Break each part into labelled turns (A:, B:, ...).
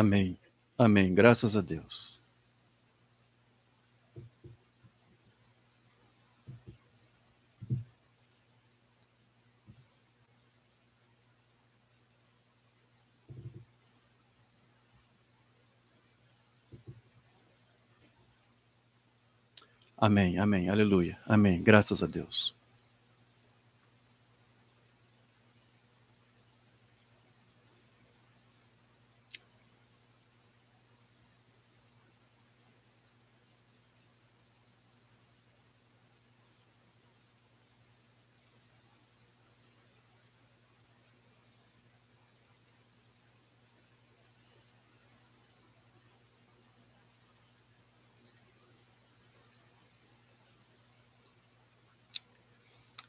A: Amém. Amém. Graças a Deus. Amém, amém, aleluia, amém, graças a Deus.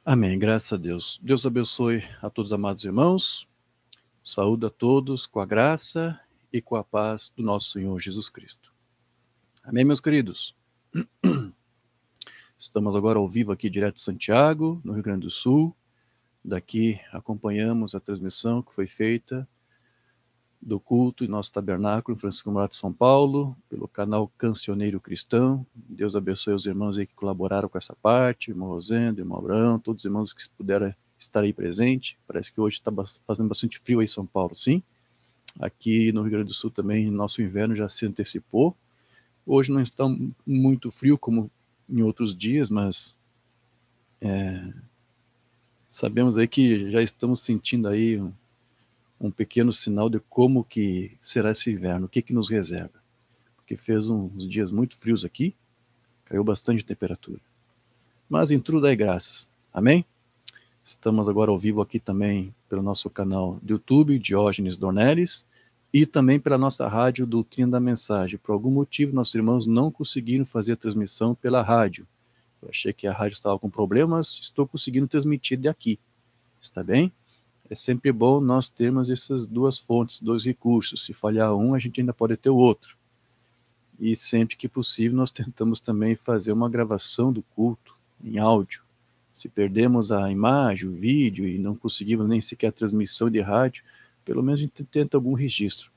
A: Amém. Graças a Deus. Deus abençoe a todos, amados irmãos. Saúde a todos com a graça e com a paz do nosso Senhor Jesus Cristo. Amém, meus queridos? Estamos agora ao vivo aqui, direto de Santiago, no Rio Grande do Sul. Daqui acompanhamos a transmissão que foi feita do culto em nosso tabernáculo, Francisco Morato São Paulo, pelo canal Cancioneiro Cristão. Deus abençoe os irmãos aí que colaboraram com essa parte, irmão Rosendo, irmão Abrão, todos os irmãos que puderam estar aí presente. Parece que hoje está fazendo bastante frio aí em São Paulo, sim. Aqui no Rio Grande do Sul também, nosso inverno já se antecipou. Hoje não está muito frio como em outros dias, mas é, sabemos aí que já estamos sentindo aí um pequeno sinal de como que será esse inverno, o que que nos reserva. Porque fez uns dias muito frios aqui, caiu bastante temperatura. Mas em tudo dai é graças. Amém? Estamos agora ao vivo aqui também pelo nosso canal do YouTube, Diógenes Dornelles, e também pela nossa rádio Doutrina da Mensagem. Por algum motivo, nossos irmãos não conseguiram fazer a transmissão pela rádio. Eu achei que a rádio estava com problemas, estou conseguindo transmitir daqui. Está bem? é sempre bom nós termos essas duas fontes, dois recursos. Se falhar um, a gente ainda pode ter o outro. E sempre que possível, nós tentamos também fazer uma gravação do culto em áudio. Se perdemos a imagem, o vídeo e não conseguimos nem sequer a transmissão de rádio, pelo menos a gente tenta algum registro.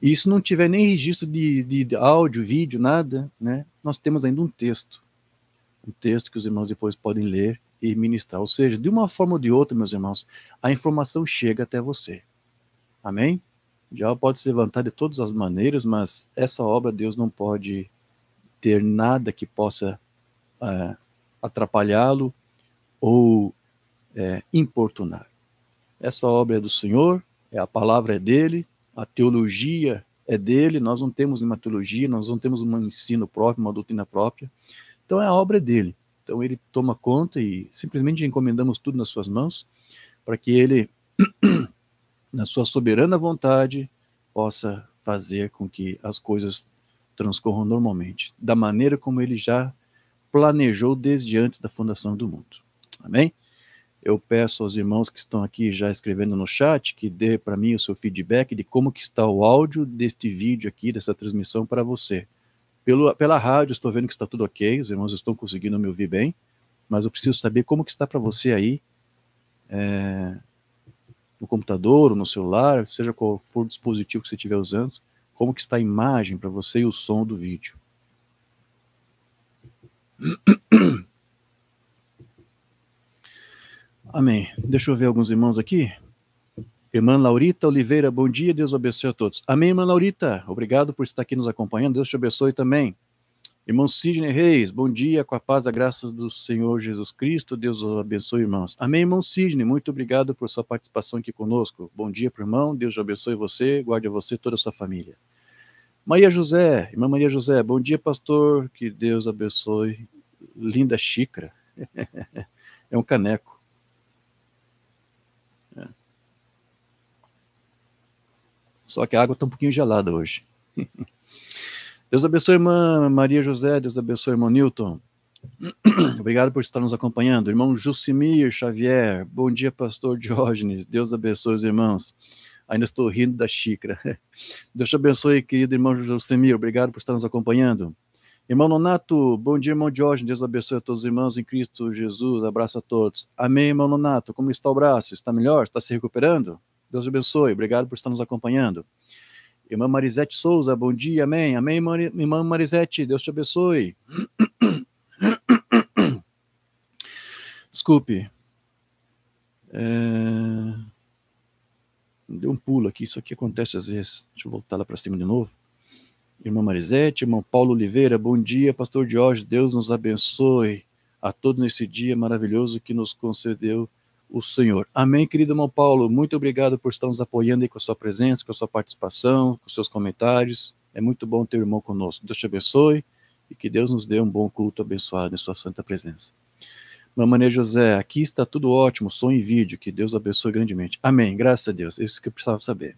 A: E se não tiver nem registro de, de, de áudio, vídeo, nada, né, nós temos ainda um texto. Um texto que os irmãos depois podem ler e ministrar. Ou seja, de uma forma ou de outra, meus irmãos, a informação chega até você. Amém? Já pode se levantar de todas as maneiras, mas essa obra Deus não pode ter nada que possa é, atrapalhá-lo ou é, importunar. Essa obra é do Senhor, é a palavra é dele, a teologia é dele, nós não temos uma teologia, nós não temos um ensino próprio, uma doutrina própria. Então é a obra é dele. Então ele toma conta e simplesmente encomendamos tudo nas suas mãos, para que ele, na sua soberana vontade, possa fazer com que as coisas transcorram normalmente, da maneira como ele já planejou desde antes da fundação do mundo. Amém? Eu peço aos irmãos que estão aqui já escrevendo no chat que dê para mim o seu feedback de como que está o áudio deste vídeo aqui, dessa transmissão para você pelo, pela rádio, estou vendo que está tudo ok, os irmãos estão conseguindo me ouvir bem, mas eu preciso saber como que está para você aí, é, no computador, no celular, seja qual for o dispositivo que você estiver usando, como que está a imagem para você e o som do vídeo. Amém. Deixa eu ver alguns irmãos aqui. Irmã Laurita Oliveira, bom dia, Deus abençoe a todos. Amém, irmã Laurita, obrigado por estar aqui nos acompanhando, Deus te abençoe também. Irmão Sidney Reis, bom dia, com a paz e a graça do Senhor Jesus Cristo, Deus os abençoe, irmãos. Amém, irmão Sidney, muito obrigado por sua participação aqui conosco. Bom dia para o irmão, Deus te abençoe você, guarde você e toda a sua família. Maria José, irmã Maria José, bom dia, pastor, que Deus abençoe. Linda xícara, é um caneco. Só que a água está um pouquinho gelada hoje. Deus abençoe, irmã Maria José. Deus abençoe, irmão Newton. Obrigado por estar nos acompanhando. Irmão Jucimir Xavier. Bom dia, pastor Diógenes. Deus abençoe os irmãos. Ainda estou rindo da xícara. Deus te abençoe, querido irmão Jucimir. Obrigado por estar nos acompanhando. Irmão Nonato, bom dia, irmão Diógenes. Deus abençoe a todos os irmãos em Cristo Jesus. Abraço a todos. Amém, irmão Nonato. Como está o braço? Está melhor? Está se recuperando? Deus te abençoe. Obrigado por estar nos acompanhando. Irmã Marisete Souza, bom dia, amém. Amém, Mari, irmã Marisete, Deus te abençoe. Desculpe. É... Deu um pulo aqui, isso aqui acontece às vezes. Deixa eu voltar lá para cima de novo. Irmã Marisete, irmão Paulo Oliveira, bom dia, pastor Jorge, Deus nos abençoe a todos nesse dia maravilhoso que nos concedeu o Senhor. Amém, querido irmão Paulo. Muito obrigado por estar nos apoiando aí com a sua presença, com a sua participação, com os seus comentários. É muito bom ter o irmão conosco. Deus te abençoe e que Deus nos dê um bom culto abençoado em sua santa presença. Mamãe José, aqui está tudo ótimo, som e vídeo, que Deus abençoe grandemente. Amém, graças a Deus, é isso que eu precisava saber.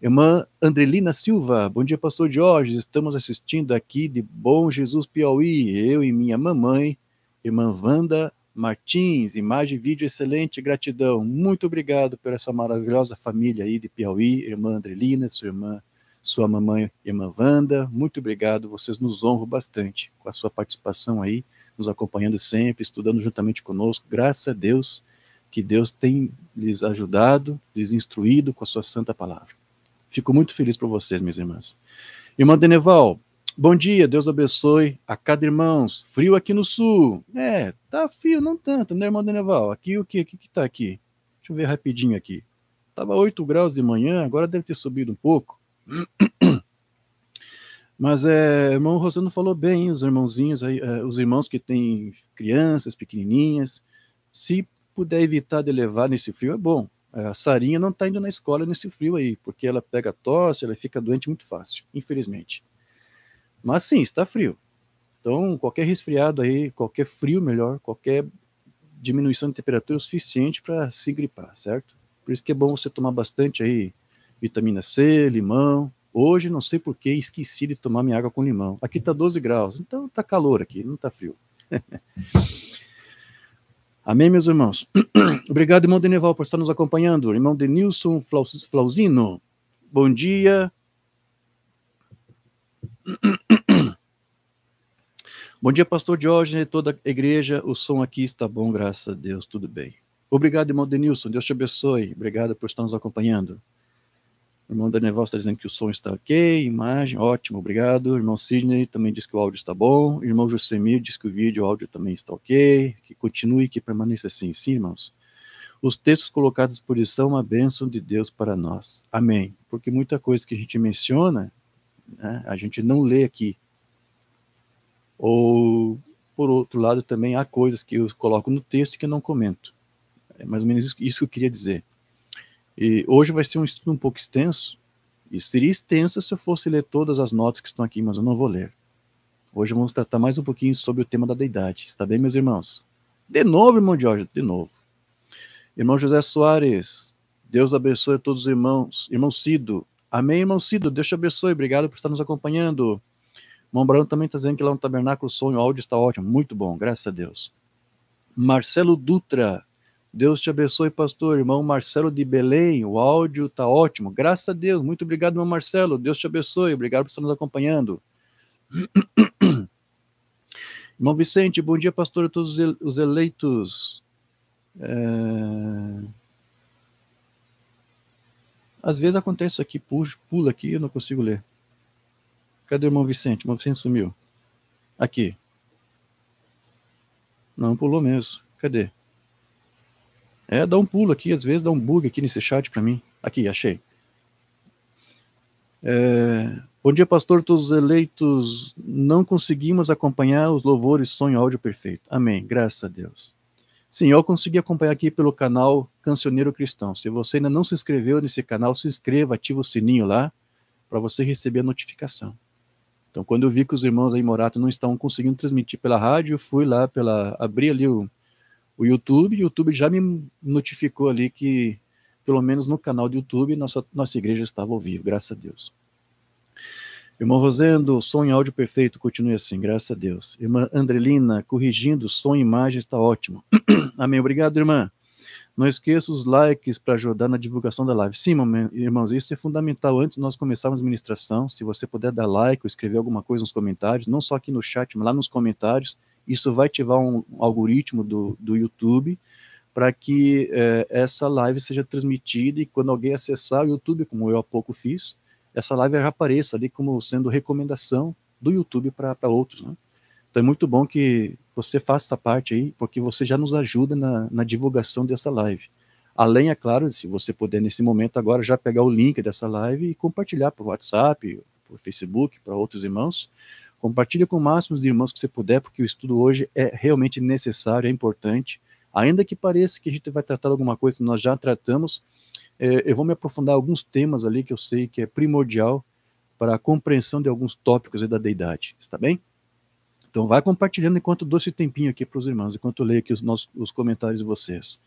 A: Irmã Andrelina Silva, bom dia, pastor Jorge, estamos assistindo aqui de Bom Jesus Piauí, eu e minha mamãe, irmã Wanda Martins, imagem e vídeo excelente, gratidão. Muito obrigado por essa maravilhosa família aí de Piauí, irmã Andrelina, sua irmã, sua mamãe, irmã Wanda. Muito obrigado, vocês nos honram bastante com a sua participação aí, nos acompanhando sempre, estudando juntamente conosco. Graças a Deus que Deus tem lhes ajudado, lhes instruído com a sua santa palavra. Fico muito feliz por vocês, minhas irmãs. Irmã Deneval, Bom dia, Deus abençoe a cada irmãos. Frio aqui no sul. É, tá frio, não tanto, né, irmão Deneval? Aqui o que? O que que tá aqui? Deixa eu ver rapidinho aqui. Tava 8 graus de manhã, agora deve ter subido um pouco. Mas é, irmão Rosano falou bem, os irmãozinhos aí, é, os irmãos que têm crianças pequenininhas, se puder evitar de levar nesse frio é bom. É, a Sarinha não tá indo na escola nesse frio aí, porque ela pega tosse, ela fica doente muito fácil, infelizmente. Mas sim, está frio. Então, qualquer resfriado aí, qualquer frio melhor, qualquer diminuição de temperatura é o suficiente para se gripar, certo? Por isso que é bom você tomar bastante aí vitamina C, limão. Hoje, não sei porquê, esqueci de tomar minha água com limão. Aqui está 12 graus, então está calor aqui, não está frio. Amém, meus irmãos? Obrigado, irmão Denival por estar nos acompanhando. Irmão Denilson Flausino, bom dia. bom dia, pastor Diógenes e toda a igreja. O som aqui está bom, graças a Deus, tudo bem. Obrigado, irmão Denilson. Deus te abençoe. Obrigado por estar nos acompanhando. O irmão Daniel, está dizendo que o som está ok, imagem, ótimo, obrigado. O irmão Sidney também diz que o áudio está bom. O irmão Josemir diz que o vídeo, o áudio também está ok. Que continue, que permaneça assim. Sim, irmãos. Os textos colocados por isso são uma bênção de Deus para nós. Amém. Porque muita coisa que a gente menciona né? A gente não lê aqui. Ou, por outro lado, também há coisas que eu coloco no texto que eu não comento. É mais ou menos isso, que eu queria dizer. E hoje vai ser um estudo um pouco extenso, e seria extenso se eu fosse ler todas as notas que estão aqui, mas eu não vou ler. Hoje vamos tratar mais um pouquinho sobre o tema da deidade. Está bem, meus irmãos? De novo, irmão Jorge, de novo. Irmão José Soares, Deus abençoe a todos os irmãos. Irmão Cido, Amém, irmão Cido. Deus te abençoe. Obrigado por estar nos acompanhando. Irmão Brando também está dizendo que lá no Tabernáculo o sonho, o áudio está ótimo. Muito bom, graças a Deus. Marcelo Dutra. Deus te abençoe, pastor. Irmão Marcelo de Belém, o áudio está ótimo. Graças a Deus. Muito obrigado, irmão Marcelo. Deus te abençoe. Obrigado por estar nos acompanhando. irmão Vicente, bom dia, pastor, a todos os eleitos. É... Às vezes acontece isso aqui, puxa, pula aqui eu não consigo ler. Cadê o irmão Vicente? O irmão Vicente sumiu. Aqui. Não pulou mesmo. Cadê? É, dá um pulo aqui, às vezes dá um bug aqui nesse chat para mim. Aqui, achei. É, Bom dia, pastor, todos os eleitos. Não conseguimos acompanhar os louvores, sonho, áudio perfeito. Amém. Graças a Deus. Sim, eu consegui acompanhar aqui pelo canal Cancioneiro Cristão. Se você ainda não se inscreveu nesse canal, se inscreva, ativa o sininho lá para você receber a notificação. Então, quando eu vi que os irmãos aí Morato não estão conseguindo transmitir pela rádio, eu fui lá pela abri ali o, o YouTube, e o YouTube já me notificou ali que pelo menos no canal do YouTube nossa nossa igreja estava ao vivo, graças a Deus. Irmão Rosendo, som e áudio perfeito, continue assim, graças a Deus. Irmã Andrelina, corrigindo, som e imagem está ótimo. Amém. Obrigado, irmã. Não esqueça os likes para ajudar na divulgação da live. Sim, irmãos, isso é fundamental. Antes de nós começarmos a ministração, se você puder dar like ou escrever alguma coisa nos comentários, não só aqui no chat, mas lá nos comentários, isso vai ativar um algoritmo do, do YouTube para que eh, essa live seja transmitida e quando alguém acessar o YouTube, como eu há pouco fiz, essa live já apareça ali como sendo recomendação do YouTube para outros. Né? Então é muito bom que você faça essa parte aí, porque você já nos ajuda na, na divulgação dessa live. Além, é claro, se você puder nesse momento agora já pegar o link dessa live e compartilhar para o WhatsApp, para o Facebook, para outros irmãos. Compartilhe com o máximo de irmãos que você puder, porque o estudo hoje é realmente necessário, é importante. Ainda que pareça que a gente vai tratar alguma coisa que nós já tratamos, é, eu vou me aprofundar alguns temas ali que eu sei que é primordial para a compreensão de alguns tópicos da deidade, está bem? Então vai compartilhando enquanto dou esse tempinho aqui para os irmãos, enquanto eu leio aqui os, nossos, os comentários de vocês.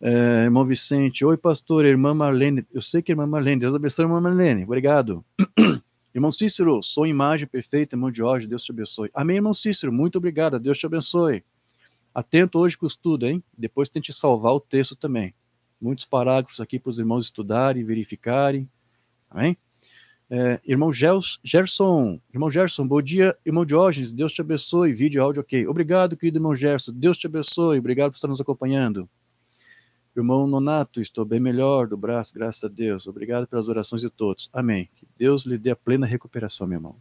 A: É, irmão Vicente, oi pastor, irmã Marlene, eu sei que é irmã Marlene, Deus abençoe irmã Marlene, obrigado. irmão Cícero, sou imagem perfeita, irmão Jorge, Deus te abençoe. Amém, irmão Cícero, muito obrigado, Deus te abençoe. Atento hoje com o estudo, hein? Depois tente salvar o texto também muitos parágrafos aqui para os irmãos estudarem, verificarem. Amém? É, irmão Gerson, irmão Gerson, bom dia, irmão Diógenes, Deus te abençoe, vídeo, áudio, ok. Obrigado, querido irmão Gerson, Deus te abençoe, obrigado por estar nos acompanhando. Irmão Nonato, estou bem melhor do braço, graças a Deus, obrigado pelas orações de todos, amém. Que Deus lhe dê a plena recuperação, meu irmão.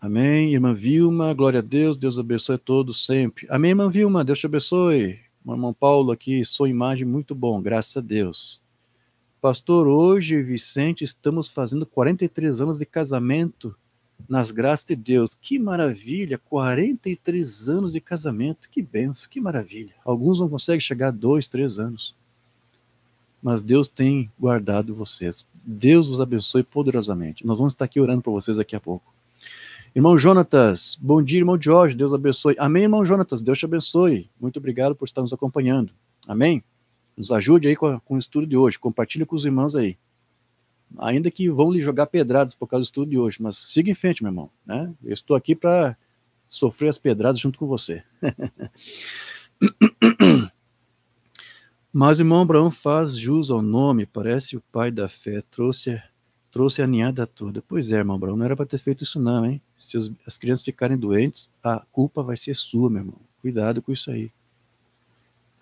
A: Amém, irmã Vilma, glória a Deus, Deus abençoe a todos sempre. Amém, irmã Vilma, Deus te abençoe. Irmão Paulo aqui, sua imagem muito bom, graças a Deus. Pastor, hoje, Vicente, estamos fazendo 43 anos de casamento nas graças de Deus. Que maravilha! 43 anos de casamento, que benção, que maravilha. Alguns não conseguem chegar a dois, três anos. Mas Deus tem guardado vocês. Deus os abençoe poderosamente. Nós vamos estar aqui orando por vocês daqui a pouco. Irmão Jonatas, bom dia, irmão Jorge, Deus abençoe. Amém, irmão Jonatas, Deus te abençoe. Muito obrigado por estar nos acompanhando. Amém? Nos ajude aí com, a, com o estudo de hoje, compartilhe com os irmãos aí. Ainda que vão lhe jogar pedradas por causa do estudo de hoje, mas siga em frente, meu irmão. Né? Eu estou aqui para sofrer as pedradas junto com você. Mas o irmão Abraão faz jus ao nome, parece o pai da fé, trouxe, trouxe a ninhada toda. Pois é, irmão Abraão, não era para ter feito isso não, hein? se os, as crianças ficarem doentes, a culpa vai ser sua, meu irmão. Cuidado com isso aí.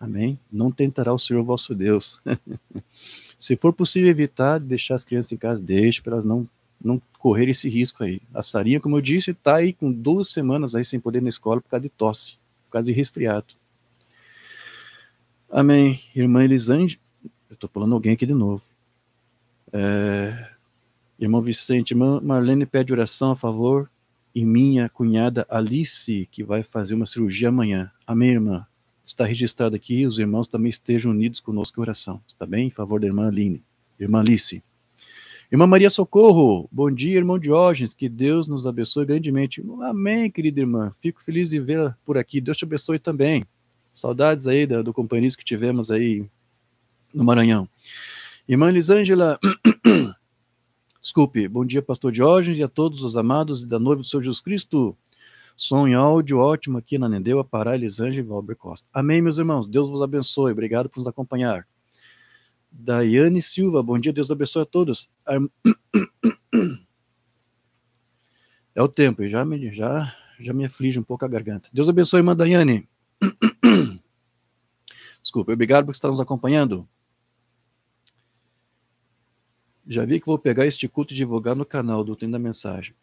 A: Amém? Não tentará o Senhor vosso Deus. se for possível evitar de deixar as crianças em casa, deixe para elas não, não correr esse risco aí. A Sarinha, como eu disse, está aí com duas semanas aí sem poder ir na escola por causa de tosse, por causa de resfriado. Amém. Irmã Elisange, eu estou falando alguém aqui de novo. É, irmão Vicente, irmã Marlene pede oração a favor e minha cunhada Alice, que vai fazer uma cirurgia amanhã. Amém, irmã? Está registrado aqui, os irmãos também estejam unidos conosco em oração. Está bem? Em favor da irmã Aline. Irmã Alice. Irmã Maria Socorro, bom dia, irmão Diógenes, que Deus nos abençoe grandemente. Amém, querida irmã, fico feliz de vê-la por aqui, Deus te abençoe também. Saudades aí do, do que tivemos aí no Maranhão. Irmã Elisângela, Desculpe, bom dia, pastor Diógenes e a todos os amados e da noiva do Senhor Jesus Cristo. Som e áudio ótimo aqui na a Pará, Elisângela e Valber Costa. Amém, meus irmãos. Deus vos abençoe. Obrigado por nos acompanhar. Daiane Silva, bom dia, Deus abençoe a todos. É o tempo, já me, já, já me aflige um pouco a garganta. Deus abençoe, irmã Daiane. Desculpa, obrigado por estar nos acompanhando. Já vi que vou pegar este culto e divulgar no canal do Tem da Mensagem.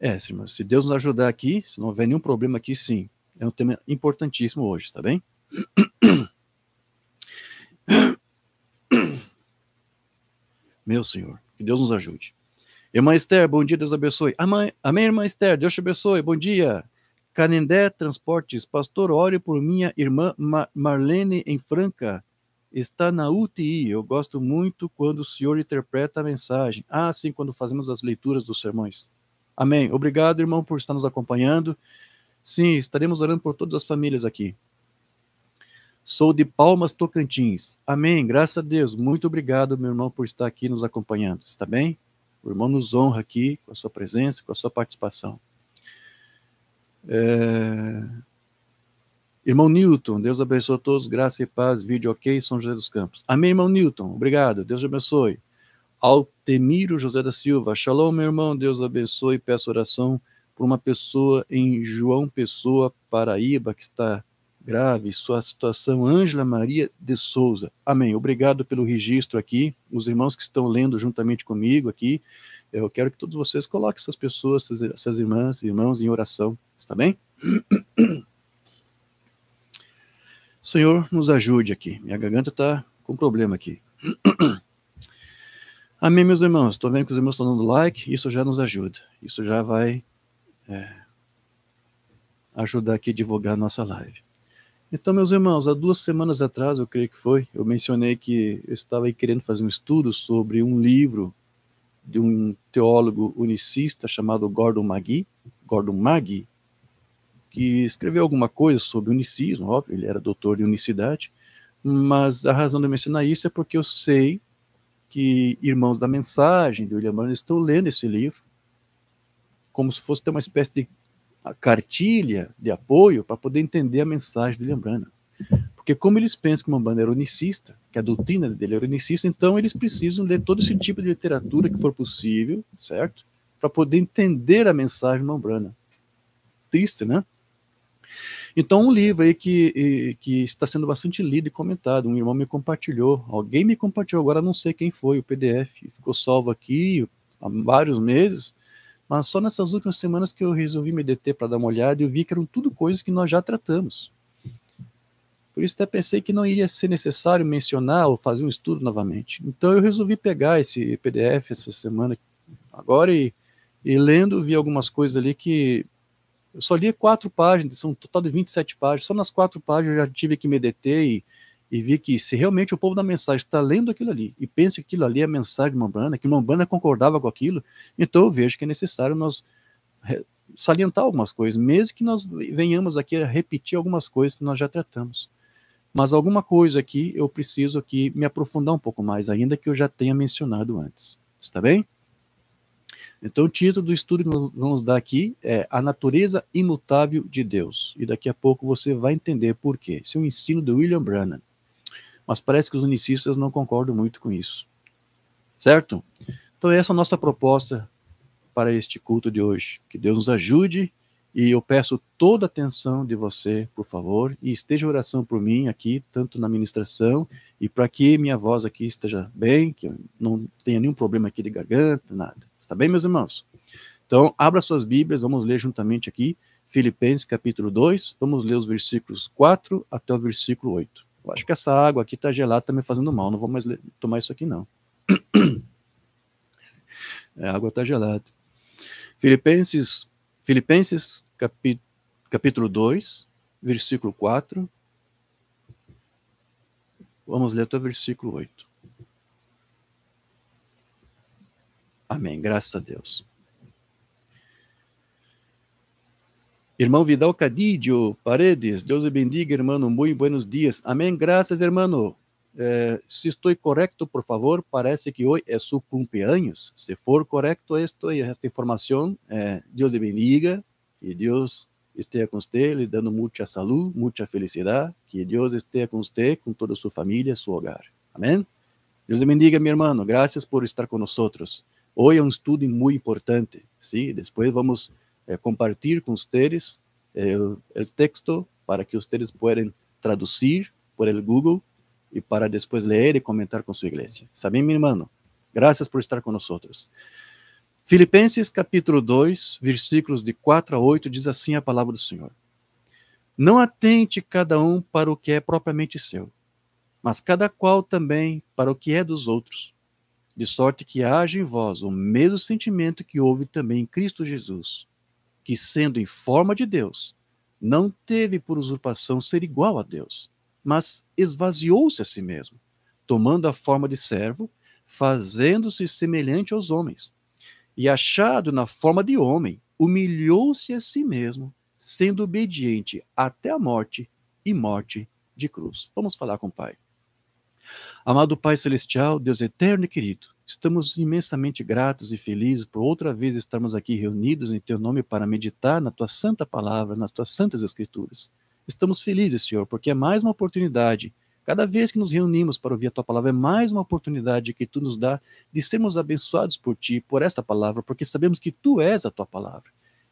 A: É, se Deus nos ajudar aqui, se não houver nenhum problema aqui, sim. É um tema importantíssimo hoje, está bem? Meu Senhor, que Deus nos ajude. Irmã Esther, bom dia, Deus abençoe. Amém, amém irmã Esther, Deus te abençoe, bom dia. Canindé Transportes, pastor, ore por minha irmã Marlene em Franca está na UTI. Eu gosto muito quando o senhor interpreta a mensagem. Ah, sim, quando fazemos as leituras dos sermões. Amém. Obrigado, irmão, por estar nos acompanhando. Sim, estaremos orando por todas as famílias aqui. Sou de Palmas, Tocantins. Amém. Graças a Deus. Muito obrigado, meu irmão, por estar aqui nos acompanhando. Está bem? O irmão nos honra aqui com a sua presença, com a sua participação. É... Irmão Newton, Deus abençoe a todos, graça e paz, vídeo ok, São José dos Campos. Amém, irmão Newton, obrigado, Deus te abençoe. Altemiro José da Silva, Shalom, meu irmão, Deus abençoe, peço oração por uma pessoa em João Pessoa, Paraíba, que está grave, sua situação, Ângela Maria de Souza. Amém. Obrigado pelo registro aqui, os irmãos que estão lendo juntamente comigo aqui. Eu quero que todos vocês coloquem essas pessoas, essas, essas irmãs, irmãos em oração, está bem? Senhor, nos ajude aqui. Minha garganta está com problema aqui. Amém, meus irmãos. Estou vendo que os irmãos estão dando like. Isso já nos ajuda. Isso já vai é, ajudar aqui a divulgar a nossa live. Então, meus irmãos, há duas semanas atrás, eu creio que foi, eu mencionei que eu estava querendo fazer um estudo sobre um livro de um teólogo unicista chamado Gordon Magui. Gordon Magui, que escreveu alguma coisa sobre unicismo, óbvio, ele era doutor de unicidade, mas a razão de eu mencionar isso é porque eu sei que irmãos da mensagem de William Branham estão lendo esse livro como se fosse ter uma espécie de cartilha de apoio para poder entender a mensagem de William Branham. Porque como eles pensam que uma banda era unicista, que a doutrina dele era unicista, então eles precisam ler todo esse tipo de literatura que for possível, certo? Para poder entender a mensagem de Mombrana. Triste, né? Então, um livro aí que, que está sendo bastante lido e comentado, um irmão me compartilhou, alguém me compartilhou, agora não sei quem foi, o PDF, ficou salvo aqui há vários meses, mas só nessas últimas semanas que eu resolvi me deter para dar uma olhada e eu vi que eram tudo coisas que nós já tratamos. Por isso até pensei que não iria ser necessário mencionar ou fazer um estudo novamente. Então eu resolvi pegar esse PDF essa semana agora e, e lendo vi algumas coisas ali que eu só li quatro páginas, são um total de 27 páginas. Só nas quatro páginas eu já tive que me deter e, e vi que se realmente o povo da mensagem está lendo aquilo ali e pensa que aquilo ali é a mensagem de Mambana, que Mambana concordava com aquilo, então eu vejo que é necessário nós salientar algumas coisas, mesmo que nós venhamos aqui a repetir algumas coisas que nós já tratamos. Mas alguma coisa aqui eu preciso aqui me aprofundar um pouco mais, ainda que eu já tenha mencionado antes. Está bem? Então, o título do estudo que nós vamos dar aqui é A Natureza Imutável de Deus. E daqui a pouco você vai entender por quê. Esse é um ensino de William Brannan. Mas parece que os unicistas não concordam muito com isso. Certo? Então, essa é a nossa proposta para este culto de hoje. Que Deus nos ajude e eu peço toda a atenção de você, por favor, e esteja oração por mim aqui, tanto na ministração e para que minha voz aqui esteja bem, que eu não tenha nenhum problema aqui de garganta, nada. Está bem, meus irmãos? Então, abra suas Bíblias, vamos ler juntamente aqui Filipenses capítulo 2, vamos ler os versículos 4 até o versículo 8. Eu acho que essa água aqui está gelada, está me fazendo mal, não vou mais ler, tomar isso aqui não. É, a água está gelada. Filipenses, Filipenses capi, capítulo 2, versículo 4 Vamos ler até o versículo 8. Amém. Graças a Deus. Irmão Vidal Cadídio Paredes, Deus o bendiga, irmão. Muito buenos dias. Amém. Graças, irmão. É, se estou correto, por favor, parece que hoje é seu cumpleaños. Se for correto é, esta informação, é, Deus o bendiga e Deus esté con usted, le dando mucha salud mucha felicidad, que Dios esté con usted, con toda su familia, su hogar. amén, Dios le bendiga, mi hermano gracias por estar con nosotros hoy é un estudio muy importante, Sí. Depois vamos a eh, compartir con ustedes eh, el texto para que ustedes puedan traducir por el Google y para después leer y comentar con su iglesia Sabem, mi hermano, gracias por estar con nosotros Filipenses capítulo 2, versículos de 4 a 8, diz assim a palavra do Senhor. Não atente cada um para o que é propriamente seu, mas cada qual também para o que é dos outros, de sorte que haja em vós o mesmo sentimento que houve também em Cristo Jesus, que, sendo em forma de Deus, não teve por usurpação ser igual a Deus, mas esvaziou-se a si mesmo, tomando a forma de servo, fazendo-se semelhante aos homens e achado na forma de homem, humilhou-se a si mesmo, sendo obediente até a morte e morte de cruz. Vamos falar com o Pai. Amado Pai Celestial, Deus eterno e querido, estamos imensamente gratos e felizes por outra vez estarmos aqui reunidos em Teu nome para meditar na Tua santa palavra, nas Tuas santas escrituras. Estamos felizes, Senhor, porque é mais uma oportunidade Cada vez que nos reunimos para ouvir a tua palavra, é mais uma oportunidade que tu nos dá de sermos abençoados por ti, por esta palavra, porque sabemos que tu és a tua palavra.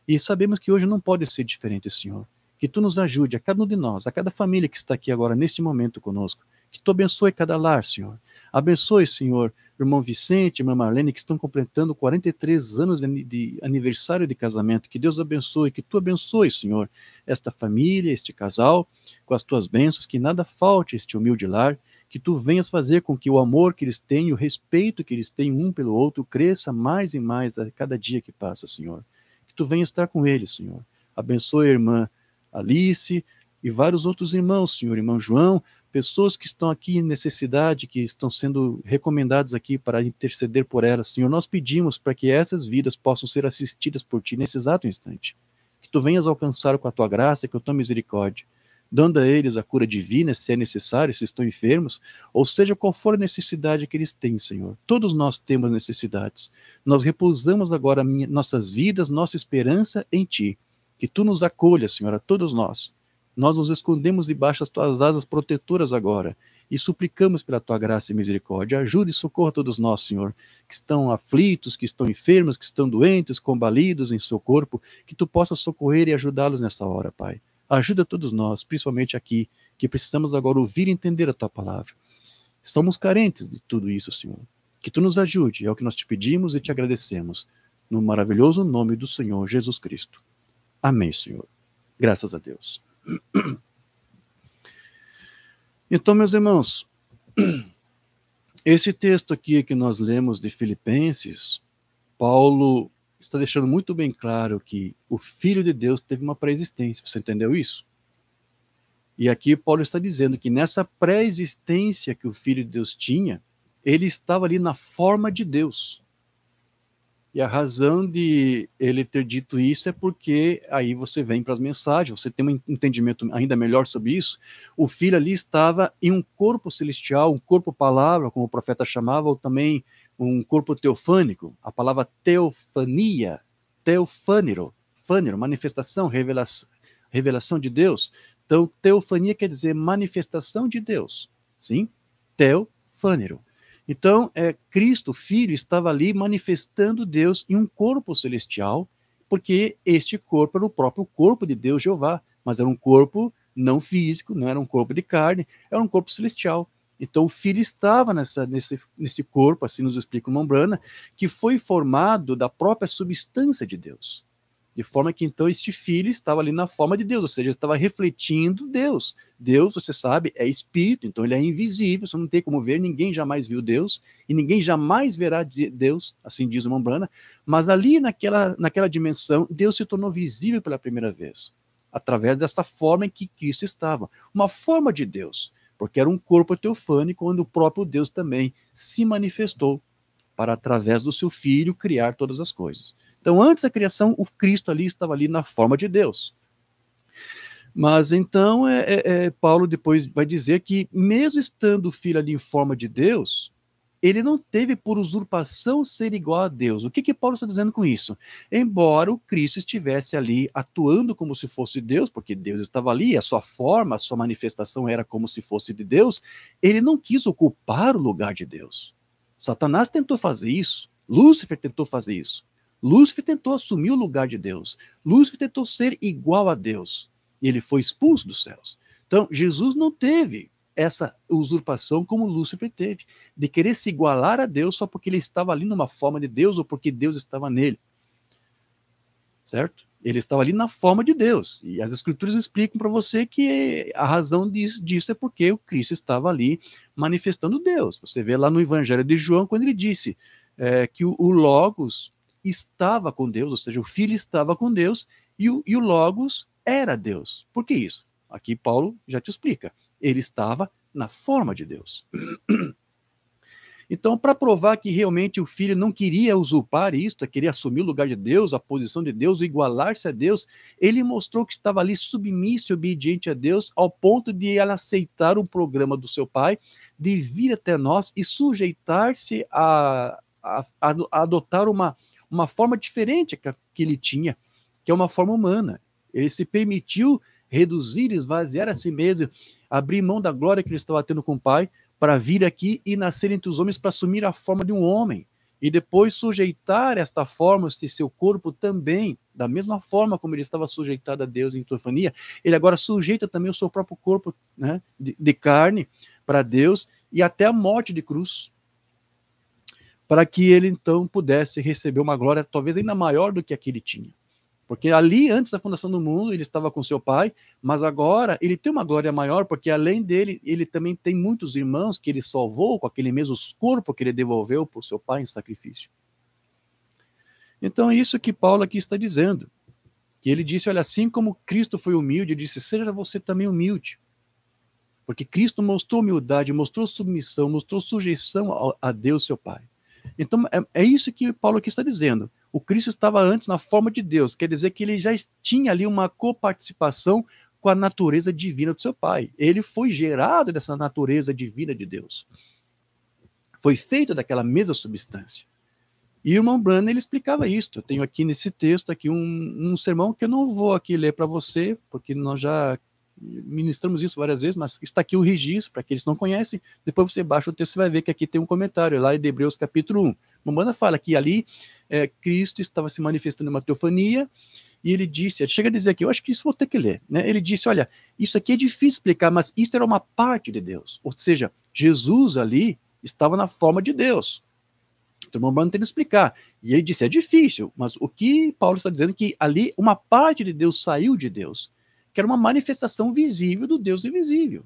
A: E sabemos que hoje não pode ser diferente, Senhor. Que tu nos ajude, a cada um de nós, a cada família que está aqui agora, neste momento conosco, que tu abençoe cada lar, Senhor. Abençoe, Senhor, irmão Vicente, irmã Marlene, que estão completando 43 anos de, aniversário de casamento. Que Deus abençoe, que tu abençoe, Senhor, esta família, este casal, com as tuas bênçãos, que nada falte este humilde lar, que tu venhas fazer com que o amor que eles têm, o respeito que eles têm um pelo outro, cresça mais e mais a cada dia que passa, Senhor. Que tu venhas estar com eles, Senhor. Abençoe a irmã Alice e vários outros irmãos, Senhor, irmão João, pessoas que estão aqui em necessidade, que estão sendo recomendadas aqui para interceder por elas. Senhor, nós pedimos para que essas vidas possam ser assistidas por Ti nesse exato instante. Que Tu venhas alcançar com a Tua graça e com a Tua misericórdia, dando a eles a cura divina, se é necessário, se estão enfermos, ou seja, qual for a necessidade que eles têm, Senhor. Todos nós temos necessidades. Nós repousamos agora minha, nossas vidas, nossa esperança em Ti. Que Tu nos acolhas, Senhor, a todos nós nós nos escondemos debaixo das tuas asas protetoras agora e suplicamos pela tua graça e misericórdia. Ajude e socorra todos nós, Senhor, que estão aflitos, que estão enfermos, que estão doentes, combalidos em seu corpo, que tu possas socorrer e ajudá-los nessa hora, Pai. Ajuda todos nós, principalmente aqui, que precisamos agora ouvir e entender a tua palavra. Estamos carentes de tudo isso, Senhor. Que tu nos ajude, é o que nós te pedimos e te agradecemos, no maravilhoso nome do Senhor Jesus Cristo. Amém, Senhor. Graças a Deus. Então, meus irmãos, esse texto aqui que nós lemos de Filipenses, Paulo está deixando muito bem claro que o Filho de Deus teve uma pré-existência. Você entendeu isso? E aqui Paulo está dizendo que nessa pré-existência que o Filho de Deus tinha, ele estava ali na forma de Deus. E a razão de ele ter dito isso é porque aí você vem para as mensagens, você tem um entendimento ainda melhor sobre isso. O filho ali estava em um corpo celestial, um corpo palavra, como o profeta chamava, ou também um corpo teofânico. A palavra teofania, teofânero, fânero, manifestação, revelação, revelação de Deus. Então, teofania quer dizer manifestação de Deus, sim? Teofânero. Então, é, Cristo, Filho, estava ali manifestando Deus em um corpo celestial, porque este corpo era o próprio corpo de Deus, Jeová, mas era um corpo não físico, não era um corpo de carne, era um corpo celestial. Então, o Filho estava nessa, nesse, nesse corpo, assim nos explica o Mombrana, que foi formado da própria substância de Deus. De forma que então este filho estava ali na forma de Deus, ou seja, estava refletindo Deus. Deus, você sabe, é espírito, então ele é invisível, você não tem como ver, ninguém jamais viu Deus e ninguém jamais verá Deus, assim diz o Mombrana. Mas ali naquela, naquela dimensão, Deus se tornou visível pela primeira vez, através dessa forma em que Cristo estava uma forma de Deus, porque era um corpo teofânico onde o próprio Deus também se manifestou para, através do seu filho, criar todas as coisas. Então, antes da criação, o Cristo ali estava ali na forma de Deus. Mas então, é, é, é, Paulo depois vai dizer que, mesmo estando o filho ali em forma de Deus, ele não teve por usurpação ser igual a Deus. O que, que Paulo está dizendo com isso? Embora o Cristo estivesse ali atuando como se fosse Deus, porque Deus estava ali, a sua forma, a sua manifestação era como se fosse de Deus, ele não quis ocupar o lugar de Deus. Satanás tentou fazer isso, Lúcifer tentou fazer isso. Lúcifer tentou assumir o lugar de Deus. Lúcifer tentou ser igual a Deus. E ele foi expulso dos céus. Então, Jesus não teve essa usurpação como Lúcifer teve, de querer se igualar a Deus só porque ele estava ali numa forma de Deus ou porque Deus estava nele. Certo? Ele estava ali na forma de Deus. E as escrituras explicam para você que a razão disso é porque o Cristo estava ali manifestando Deus. Você vê lá no Evangelho de João, quando ele disse é, que o, o Logos estava com Deus, ou seja, o Filho estava com Deus e o, e o Logos era Deus. Por que isso? Aqui Paulo já te explica. Ele estava na forma de Deus. Então, para provar que realmente o filho não queria usurpar isto, queria assumir o lugar de Deus, a posição de Deus, igualar-se a Deus, ele mostrou que estava ali submisso e obediente a Deus, ao ponto de ela aceitar o programa do seu pai, de vir até nós e sujeitar-se a, a, a adotar uma uma forma diferente que ele tinha, que é uma forma humana. Ele se permitiu reduzir, esvaziar a si mesmo, abrir mão da glória que ele estava tendo com o Pai, para vir aqui e nascer entre os homens para assumir a forma de um homem e depois sujeitar esta forma, se seu corpo também, da mesma forma como ele estava sujeitado a Deus em teofania, ele agora sujeita também o seu próprio corpo né, de, de carne para Deus e até a morte de cruz para que ele então pudesse receber uma glória talvez ainda maior do que a que ele tinha. Porque ali, antes da fundação do mundo, ele estava com seu pai, mas agora ele tem uma glória maior, porque além dele, ele também tem muitos irmãos que ele salvou com aquele mesmo corpo que ele devolveu para o seu pai em sacrifício. Então é isso que Paulo aqui está dizendo. Que ele disse: Olha, assim como Cristo foi humilde, ele disse: Seja você também humilde. Porque Cristo mostrou humildade, mostrou submissão, mostrou sujeição a Deus, seu Pai. Então, é, é isso que Paulo aqui está dizendo. O Cristo estava antes na forma de Deus, quer dizer que ele já tinha ali uma coparticipação com a natureza divina do seu pai. Ele foi gerado dessa natureza divina de Deus. Foi feito daquela mesma substância. E o irmão Branham, ele explicava isso. Eu tenho aqui nesse texto aqui um, um sermão que eu não vou aqui ler para você, porque nós já ministramos isso várias vezes, mas está aqui o registro, para aqueles que não conhecem, depois você baixa o texto e vai ver que aqui tem um comentário, lá em Hebreus capítulo 1. Umbanda fala que ali é, Cristo estava se manifestando em uma teofania, e ele disse, chega a dizer aqui, eu acho que isso vou ter que ler, né? ele disse, olha, isso aqui é difícil explicar, mas isso era uma parte de Deus, ou seja, Jesus ali estava na forma de Deus, então Umbanda tem que explicar, e ele disse, é difícil, mas o que Paulo está dizendo é que ali uma parte de Deus saiu de Deus, que era uma manifestação visível do Deus invisível.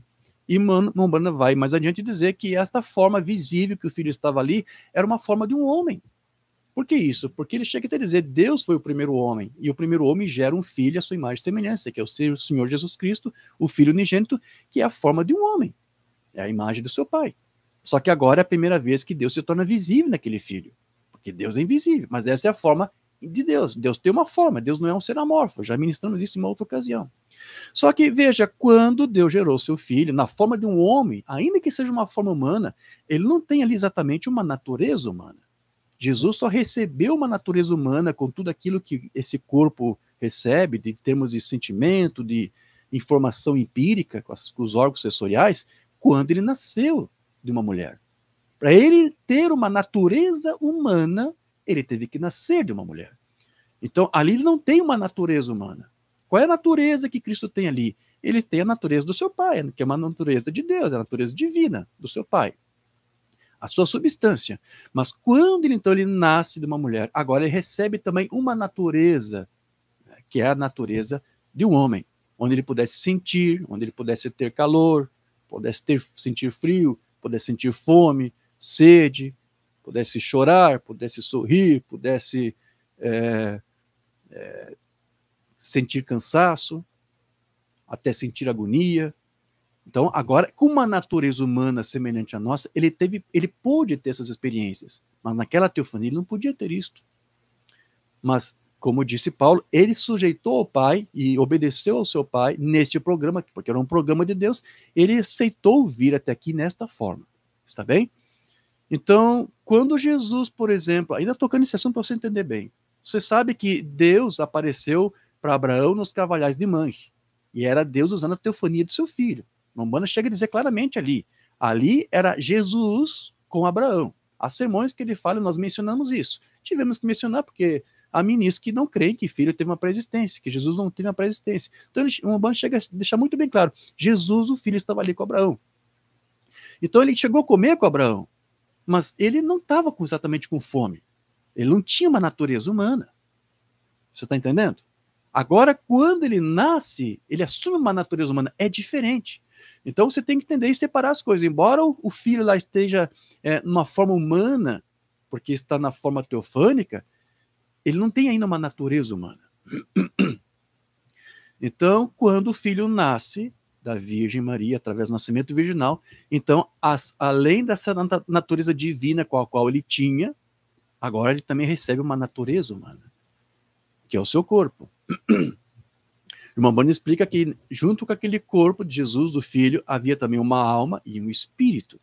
A: E Mombrana vai mais adiante dizer que esta forma visível que o filho estava ali era uma forma de um homem. Por que isso? Porque ele chega até dizer Deus foi o primeiro homem, e o primeiro homem gera um filho à sua imagem e semelhança, que é o Senhor Jesus Cristo, o Filho unigênito, que é a forma de um homem, é a imagem do seu pai. Só que agora é a primeira vez que Deus se torna visível naquele filho, porque Deus é invisível, mas essa é a forma de Deus. Deus tem uma forma, Deus não é um ser amorfo, já ministramos isso em uma outra ocasião. Só que veja, quando Deus gerou seu filho na forma de um homem, ainda que seja uma forma humana, ele não tem ali exatamente uma natureza humana. Jesus só recebeu uma natureza humana com tudo aquilo que esse corpo recebe, de termos de sentimento, de informação empírica, com, as, com os órgãos sensoriais, quando ele nasceu de uma mulher. Para ele ter uma natureza humana, ele teve que nascer de uma mulher. Então, ali ele não tem uma natureza humana. Qual é a natureza que Cristo tem ali? Ele tem a natureza do seu pai, que é uma natureza de Deus, é a natureza divina do seu pai. A sua substância. Mas quando ele, então, ele nasce de uma mulher, agora ele recebe também uma natureza, né, que é a natureza de um homem, onde ele pudesse sentir, onde ele pudesse ter calor, pudesse ter, sentir frio, pudesse sentir fome, sede, pudesse chorar, pudesse sorrir, pudesse é, é, sentir cansaço, até sentir agonia. Então, agora, com uma natureza humana é semelhante à nossa, ele teve, ele pôde ter essas experiências, mas naquela teofania ele não podia ter isto. Mas, como disse Paulo, ele sujeitou o Pai e obedeceu ao seu Pai neste programa, porque era um programa de Deus, ele aceitou vir até aqui nesta forma. Está bem? Então, quando Jesus, por exemplo, ainda tocando esse assunto para você entender bem, você sabe que Deus apareceu para Abraão nos cavalhais de Mangue, e era Deus usando a teofania de seu filho. Umbanda chega a dizer claramente ali. Ali era Jesus com Abraão. As sermões que ele fala, nós mencionamos isso. Tivemos que mencionar, porque há ministros que não creem que filho teve uma pré-existência, que Jesus não teve uma pré-existência. Então, o chega a deixar muito bem claro: Jesus, o filho, estava ali com Abraão. Então, ele chegou a comer com Abraão. Mas ele não estava exatamente com fome. Ele não tinha uma natureza humana. Você está entendendo? Agora, quando ele nasce, ele assume uma natureza humana. É diferente. Então você tem que entender e separar as coisas. Embora o filho lá esteja é, numa forma humana, porque está na forma teofânica, ele não tem ainda uma natureza humana. Então, quando o filho nasce, da Virgem Maria através do nascimento virginal. Então, as, além dessa natureza divina com a qual ele tinha, agora ele também recebe uma natureza humana, que é o seu corpo. Irmão Bonner explica que, junto com aquele corpo de Jesus, do Filho, havia também uma alma e um espírito.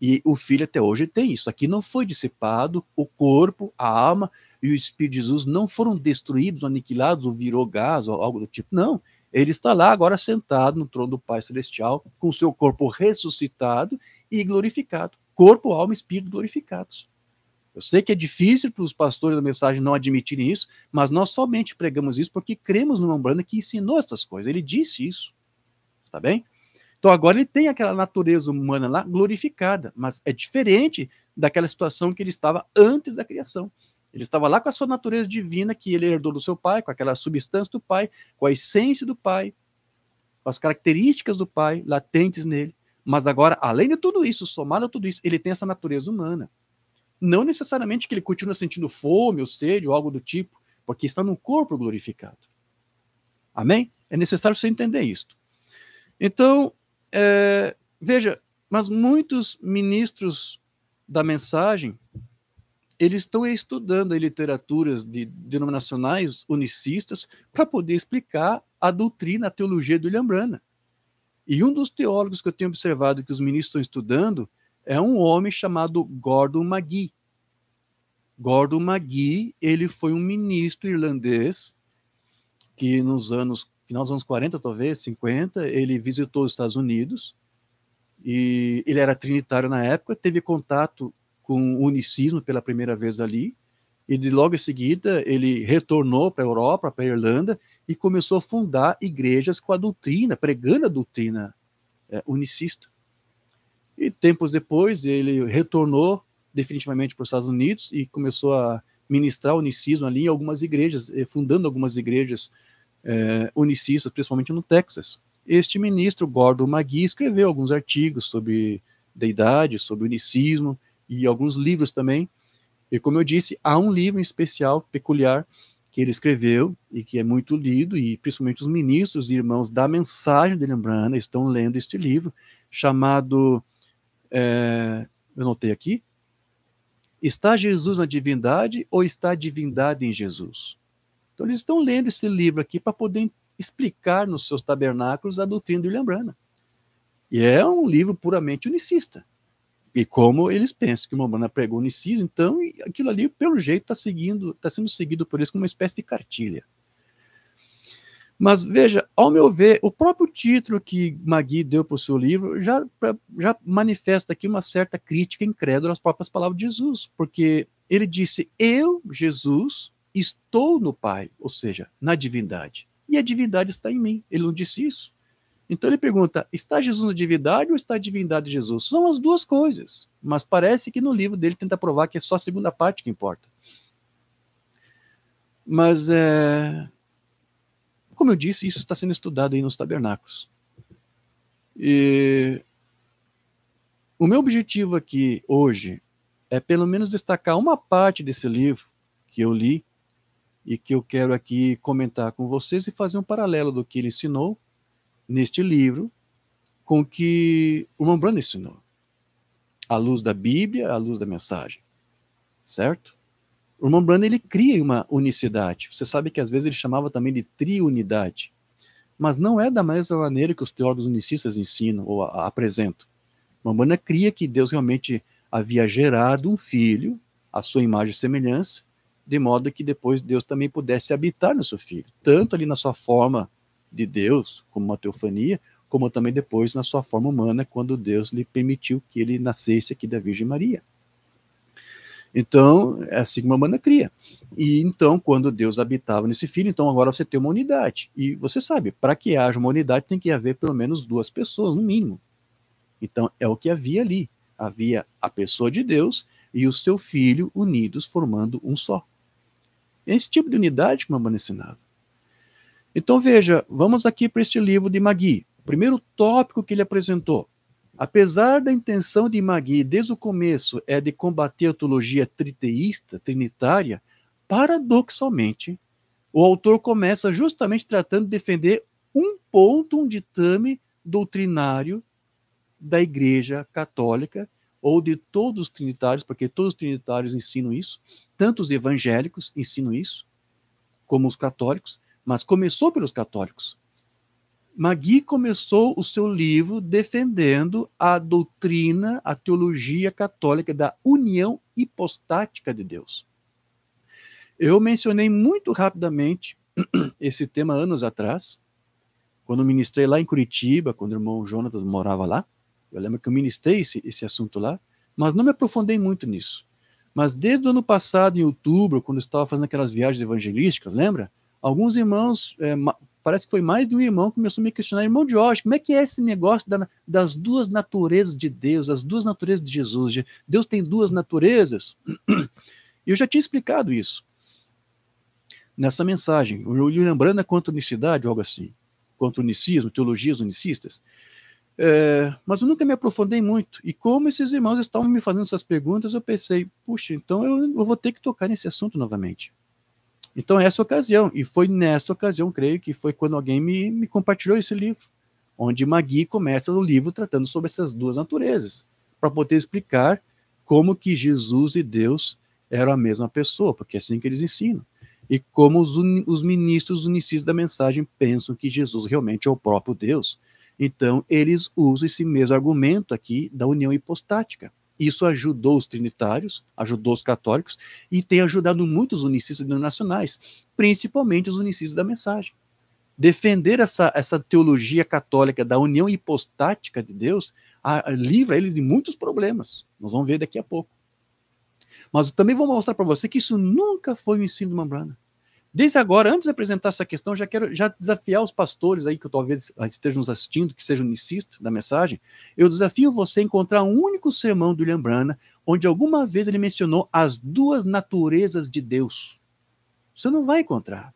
A: E o Filho até hoje tem isso. Aqui não foi dissipado, o corpo, a alma e o espírito de Jesus não foram destruídos, aniquilados, ou virou gás, ou algo do tipo. Não, ele está lá agora sentado no trono do Pai Celestial, com seu corpo ressuscitado e glorificado. Corpo, alma e espírito glorificados. Eu sei que é difícil para os pastores da mensagem não admitirem isso, mas nós somente pregamos isso porque cremos no Umbrana que ensinou essas coisas. Ele disse isso. Está bem? Então agora ele tem aquela natureza humana lá glorificada, mas é diferente daquela situação que ele estava antes da criação. Ele estava lá com a sua natureza divina que ele herdou do seu pai, com aquela substância do pai, com a essência do pai, com as características do pai latentes nele. Mas agora, além de tudo isso, somado a tudo isso, ele tem essa natureza humana. Não necessariamente que ele continue sentindo fome ou sede ou algo do tipo, porque está no corpo glorificado. Amém? É necessário você entender isto. Então, é, veja, mas muitos ministros da mensagem eles estão estudando literaturas de denominacionais unicistas para poder explicar a doutrina, a teologia do William Branham. E um dos teólogos que eu tenho observado que os ministros estão estudando é um homem chamado Gordon Magui. Gordon Magui ele foi um ministro irlandês que nos anos, final dos anos 40, talvez, 50, ele visitou os Estados Unidos e ele era trinitário na época, teve contato com unicismo pela primeira vez ali, e logo em seguida ele retornou para a Europa, para a Irlanda, e começou a fundar igrejas com a doutrina, pregando a doutrina é, unicista. E tempos depois ele retornou definitivamente para os Estados Unidos e começou a ministrar unicismo ali em algumas igrejas, eh, fundando algumas igrejas é, unicistas, principalmente no Texas. Este ministro, Gordon Magui escreveu alguns artigos sobre deidade, sobre unicismo, e alguns livros também. E como eu disse, há um livro em especial, peculiar, que ele escreveu e que é muito lido, e principalmente os ministros e irmãos da mensagem de Lembrana estão lendo este livro, chamado, é, eu notei aqui, Está Jesus na Divindade ou está a Divindade em Jesus? Então eles estão lendo esse livro aqui para poder explicar nos seus tabernáculos a doutrina de lembrana E é um livro puramente unicista e como eles pensam que o Mombana pregou no cis, então aquilo ali, pelo jeito, está seguindo, está sendo seguido por eles como uma espécie de cartilha. Mas veja, ao meu ver, o próprio título que Magui deu para o seu livro já, já manifesta aqui uma certa crítica incrédula às próprias palavras de Jesus, porque ele disse: Eu, Jesus, estou no Pai, ou seja, na divindade, e a divindade está em mim. Ele não disse isso. Então ele pergunta: está Jesus na divindade ou está a divindade de Jesus? São as duas coisas. Mas parece que no livro dele tenta provar que é só a segunda parte que importa. Mas, é, como eu disse, isso está sendo estudado aí nos tabernáculos. E o meu objetivo aqui hoje é pelo menos destacar uma parte desse livro que eu li e que eu quero aqui comentar com vocês e fazer um paralelo do que ele ensinou neste livro com que o Mambrano ensinou. À luz da Bíblia, à luz da mensagem. Certo? O irmão ele cria uma unicidade. Você sabe que às vezes ele chamava também de triunidade. Mas não é da mesma maneira que os teólogos unicistas ensinam ou a, a apresentam. O cria que Deus realmente havia gerado um filho, a sua imagem e semelhança, de modo que depois Deus também pudesse habitar no seu filho, tanto ali na sua forma de Deus, como uma teofania, como também depois na sua forma humana, quando Deus lhe permitiu que ele nascesse aqui da Virgem Maria. Então, é assim que uma humana cria. E então, quando Deus habitava nesse filho, então agora você tem uma unidade. E você sabe, para que haja uma unidade tem que haver pelo menos duas pessoas, no mínimo. Então, é o que havia ali. Havia a pessoa de Deus e o seu filho unidos, formando um só. É esse tipo de unidade que uma humana ensinava. Então veja, vamos aqui para este livro de Magui. O primeiro tópico que ele apresentou. Apesar da intenção de Magui desde o começo é de combater a teologia triteísta, trinitária, paradoxalmente, o autor começa justamente tratando de defender um ponto, um ditame doutrinário da Igreja Católica ou de todos os trinitários, porque todos os trinitários ensinam isso, tanto os evangélicos ensinam isso, como os católicos, mas começou pelos católicos. Magui começou o seu livro defendendo a doutrina, a teologia católica da união hipostática de Deus. Eu mencionei muito rapidamente esse tema anos atrás, quando ministrei lá em Curitiba, quando o irmão Jonas morava lá. Eu lembro que eu ministrei esse, esse assunto lá, mas não me aprofundei muito nisso. Mas desde o ano passado, em outubro, quando eu estava fazendo aquelas viagens evangelísticas, lembra? Alguns irmãos, é, parece que foi mais de um irmão que começou a me questionar, irmão de Jorge, como é que é esse negócio da, das duas naturezas de Deus, as duas naturezas de Jesus? Deus tem duas naturezas? Eu já tinha explicado isso nessa mensagem, lembrando é a contra unicidade, algo assim, contra unicismo, teologias unicistas. É, mas eu nunca me aprofundei muito. E como esses irmãos estavam me fazendo essas perguntas, eu pensei, puxa, então eu, eu vou ter que tocar nesse assunto novamente. Então, essa ocasião, e foi nessa ocasião, creio que foi quando alguém me, me compartilhou esse livro, onde Magui começa o livro tratando sobre essas duas naturezas, para poder explicar como que Jesus e Deus eram a mesma pessoa, porque é assim que eles ensinam, e como os, os ministros unicis da mensagem pensam que Jesus realmente é o próprio Deus. Então, eles usam esse mesmo argumento aqui da união hipostática. Isso ajudou os trinitários, ajudou os católicos e tem ajudado muitos unicistas internacionais, principalmente os unicistas da mensagem. Defender essa, essa teologia católica da união hipostática de Deus a, a, livra eles de muitos problemas. Nós vamos ver daqui a pouco. Mas também vou mostrar para você que isso nunca foi o ensino de Mambrana. Desde agora, antes de apresentar essa questão, já quero já desafiar os pastores aí que talvez estejam nos assistindo, que sejam unicistas da mensagem. Eu desafio você a encontrar um único sermão do William Branham onde alguma vez ele mencionou as duas naturezas de Deus. Você não vai encontrar.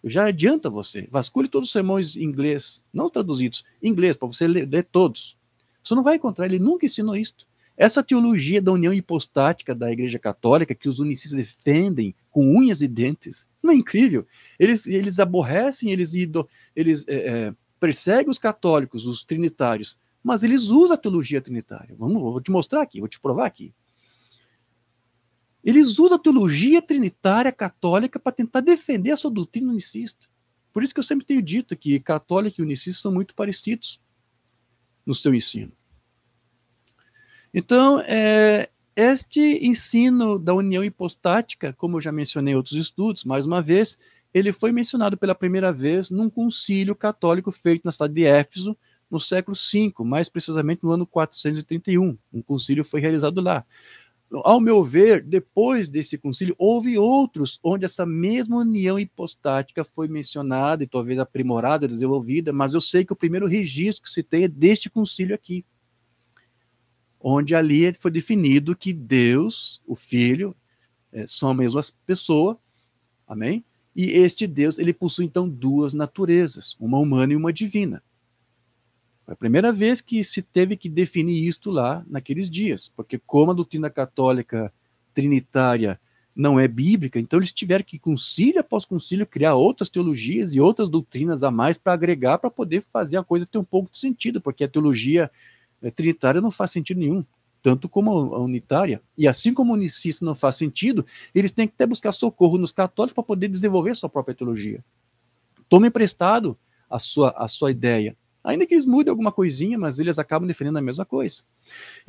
A: Eu já adianta você. Vasculhe todos os sermões em inglês, não traduzidos, em inglês, para você ler, ler todos. Você não vai encontrar, ele nunca ensinou isto. Essa teologia da união hipostática da Igreja Católica, que os unicistas defendem com unhas e dentes, não é incrível? Eles, eles aborrecem, eles, ido, eles é, é, perseguem os católicos, os trinitários, mas eles usam a teologia trinitária. Vamos, vou te mostrar aqui, vou te provar aqui. Eles usam a teologia trinitária católica para tentar defender a sua doutrina unicista. Por isso que eu sempre tenho dito que católico e unicista são muito parecidos no seu ensino. Então, é, este ensino da união hipostática, como eu já mencionei em outros estudos, mais uma vez, ele foi mencionado pela primeira vez num concílio católico feito na cidade de Éfeso no século V, mais precisamente no ano 431. Um concílio foi realizado lá. Ao meu ver, depois desse concílio, houve outros onde essa mesma união hipostática foi mencionada e talvez aprimorada, desenvolvida, mas eu sei que o primeiro registro que tem é deste concílio aqui onde ali foi definido que Deus, o Filho, é, são a mesma pessoa, amém? E este Deus, ele possui então duas naturezas, uma humana e uma divina. Foi a primeira vez que se teve que definir isto lá naqueles dias, porque como a doutrina católica trinitária não é bíblica, então eles tiveram que, concílio após concílio, criar outras teologias e outras doutrinas a mais para agregar, para poder fazer a coisa ter um pouco de sentido, porque a teologia é, trinitária não faz sentido nenhum, tanto como a unitária. E assim como o unicista não faz sentido, eles têm que até buscar socorro nos católicos para poder desenvolver sua própria teologia. Tome emprestado a sua, a sua ideia. Ainda que eles mudem alguma coisinha, mas eles acabam defendendo a mesma coisa.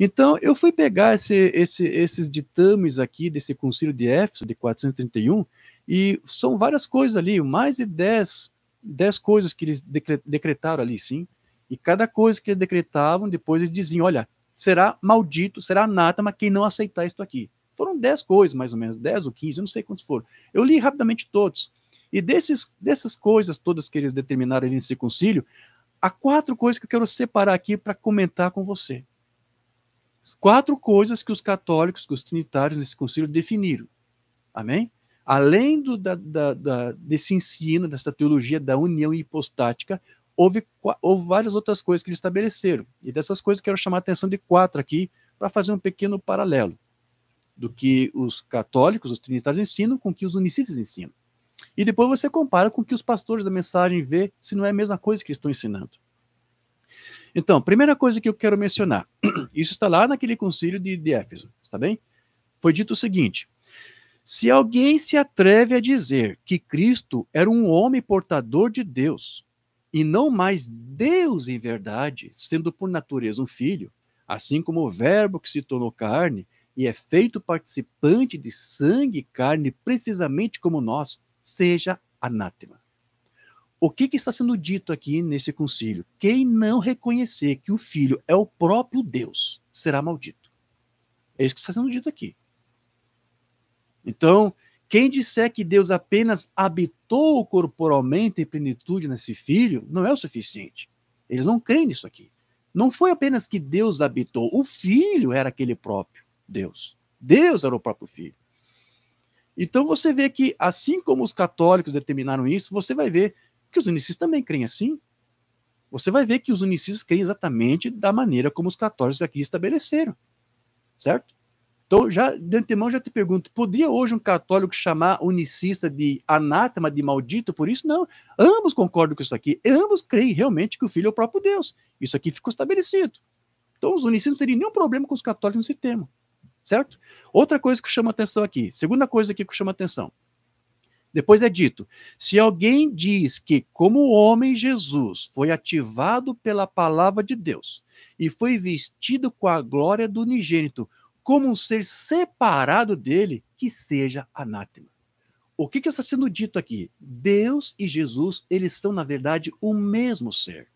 A: Então, eu fui pegar esse, esse, esses ditames aqui desse concílio de Éfeso, de 431, e são várias coisas ali, mais de 10, 10 coisas que eles decretaram ali, sim. E cada coisa que eles decretavam, depois eles diziam: olha, será maldito, será anátema quem não aceitar isto aqui. Foram dez coisas, mais ou menos, dez ou quinze, eu não sei quantos foram. Eu li rapidamente todos. E desses, dessas coisas todas que eles determinaram ali nesse concílio, há quatro coisas que eu quero separar aqui para comentar com você. Quatro coisas que os católicos, que os trinitários nesse concílio definiram. Amém? Além do, da, da, da, desse ensino, dessa teologia da união hipostática, houve, houve várias outras coisas que eles estabeleceram. E dessas coisas quero chamar a atenção de quatro aqui para fazer um pequeno paralelo do que os católicos, os trinitários ensinam com que os unicistas ensinam. E depois você compara com o que os pastores da mensagem vê se não é a mesma coisa que eles estão ensinando. Então, primeira coisa que eu quero mencionar, isso está lá naquele concílio de, de Éfeso, está bem? Foi dito o seguinte: se alguém se atreve a dizer que Cristo era um homem portador de Deus, e não mais Deus em verdade, sendo por natureza um filho, assim como o Verbo que se tornou carne e é feito participante de sangue e carne, precisamente como nós, seja anátema. O que, que, está sendo dito aqui nesse concílio? Quem não reconhecer que o Filho é o próprio Deus será maldito. É isso que está sendo dito aqui. Então, quem disser que Deus apenas habitou corporalmente em plenitude nesse filho, não é o suficiente. Eles não creem nisso aqui. Não foi apenas que Deus habitou, o filho era aquele próprio Deus. Deus era o próprio filho. Então você vê que, assim como os católicos determinaram isso, você vai ver que os unicistas também creem assim. Você vai ver que os unicistas creem exatamente da maneira como os católicos aqui estabeleceram. Certo? Então, já de antemão, já te pergunto: poderia hoje um católico chamar unicista de anátema, de maldito por isso? Não. Ambos concordam com isso aqui. Ambos creem realmente que o filho é o próprio Deus. Isso aqui ficou estabelecido. Então, os unicistas não teriam nenhum problema com os católicos nesse tema. Certo? Outra coisa que chama atenção aqui. Segunda coisa aqui que chama atenção. Depois é dito: se alguém diz que, como o homem Jesus foi ativado pela palavra de Deus e foi vestido com a glória do unigênito, como um ser separado dele que seja anátema. O que, que está sendo dito aqui? Deus e Jesus, eles são, na verdade, o mesmo ser.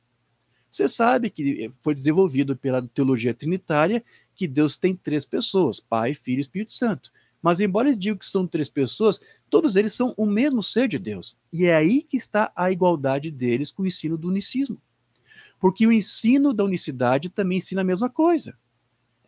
A: Você sabe que foi desenvolvido pela teologia trinitária que Deus tem três pessoas: Pai, Filho e Espírito Santo. Mas, embora eles digam que são três pessoas, todos eles são o mesmo ser de Deus. E é aí que está a igualdade deles com o ensino do unicismo. Porque o ensino da unicidade também ensina a mesma coisa.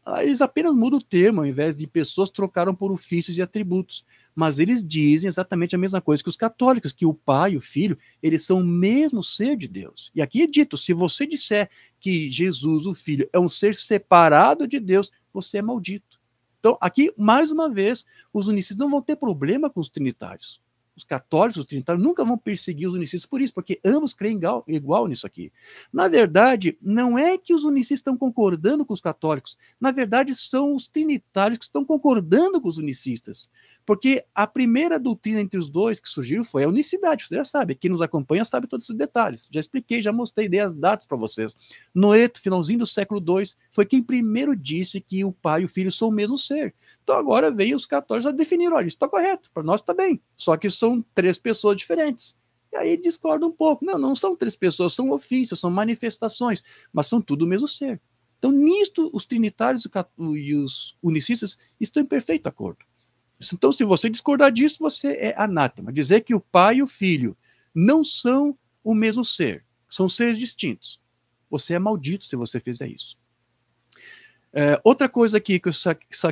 A: Ah, eles apenas mudam o termo, ao invés de pessoas trocaram por ofícios e atributos. Mas eles dizem exatamente a mesma coisa que os católicos, que o pai e o filho, eles são o mesmo ser de Deus. E aqui é dito: se você disser que Jesus, o filho, é um ser separado de Deus, você é maldito. Então, aqui, mais uma vez, os unicistas não vão ter problema com os trinitários os católicos, os trinitários, nunca vão perseguir os unicistas por isso, porque ambos creem igual, igual nisso aqui. Na verdade, não é que os unicistas estão concordando com os católicos, na verdade, são os trinitários que estão concordando com os unicistas. Porque a primeira doutrina entre os dois que surgiu foi a unicidade, você já sabe, quem nos acompanha sabe todos esses detalhes. Já expliquei, já mostrei, dei as datas para vocês. Noeto, finalzinho do século II, foi quem primeiro disse que o pai e o filho são o mesmo ser. Então agora veio os católicos a definir, olha, isso está correto, para nós está bem, só que são três pessoas diferentes. E aí discorda um pouco. Não, não são três pessoas, são ofícios, são manifestações, mas são tudo o mesmo ser. Então, nisto, os trinitários e os unicistas estão em perfeito acordo. Então, se você discordar disso, você é anátema. Dizer que o pai e o filho não são o mesmo ser, são seres distintos. Você é maldito se você fizer isso. É, outra coisa aqui que eu,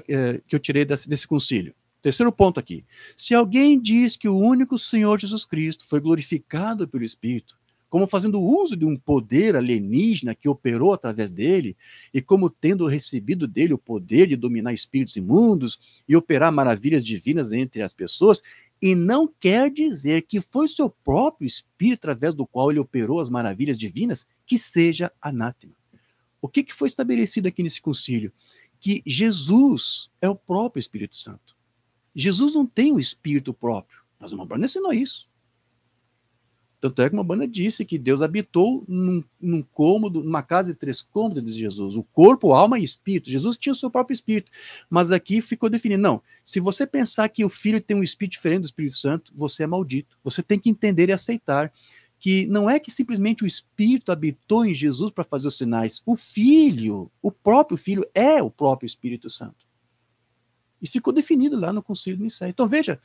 A: é, que eu tirei desse, desse concílio. Terceiro ponto aqui. Se alguém diz que o único Senhor Jesus Cristo foi glorificado pelo Espírito, como fazendo uso de um poder alienígena que operou através dele, e como tendo recebido dele o poder de dominar espíritos imundos e operar maravilhas divinas entre as pessoas, e não quer dizer que foi seu próprio espírito através do qual ele operou as maravilhas divinas, que seja anátema. O que, que foi estabelecido aqui nesse concílio? Que Jesus é o próprio Espírito Santo. Jesus não tem um espírito próprio. Mas uma banda ensinou isso. Tanto é que uma banda disse que Deus habitou num, num cômodo, numa casa de três cômodos de Jesus, o corpo, alma e espírito. Jesus tinha o seu próprio espírito, mas aqui ficou definido. Não, se você pensar que o filho tem um espírito diferente do Espírito Santo, você é maldito. Você tem que entender e aceitar que não é que simplesmente o Espírito habitou em Jesus para fazer os sinais. O Filho, o próprio Filho, é o próprio Espírito Santo. Isso ficou definido lá no Concílio de Nicéia. Então veja,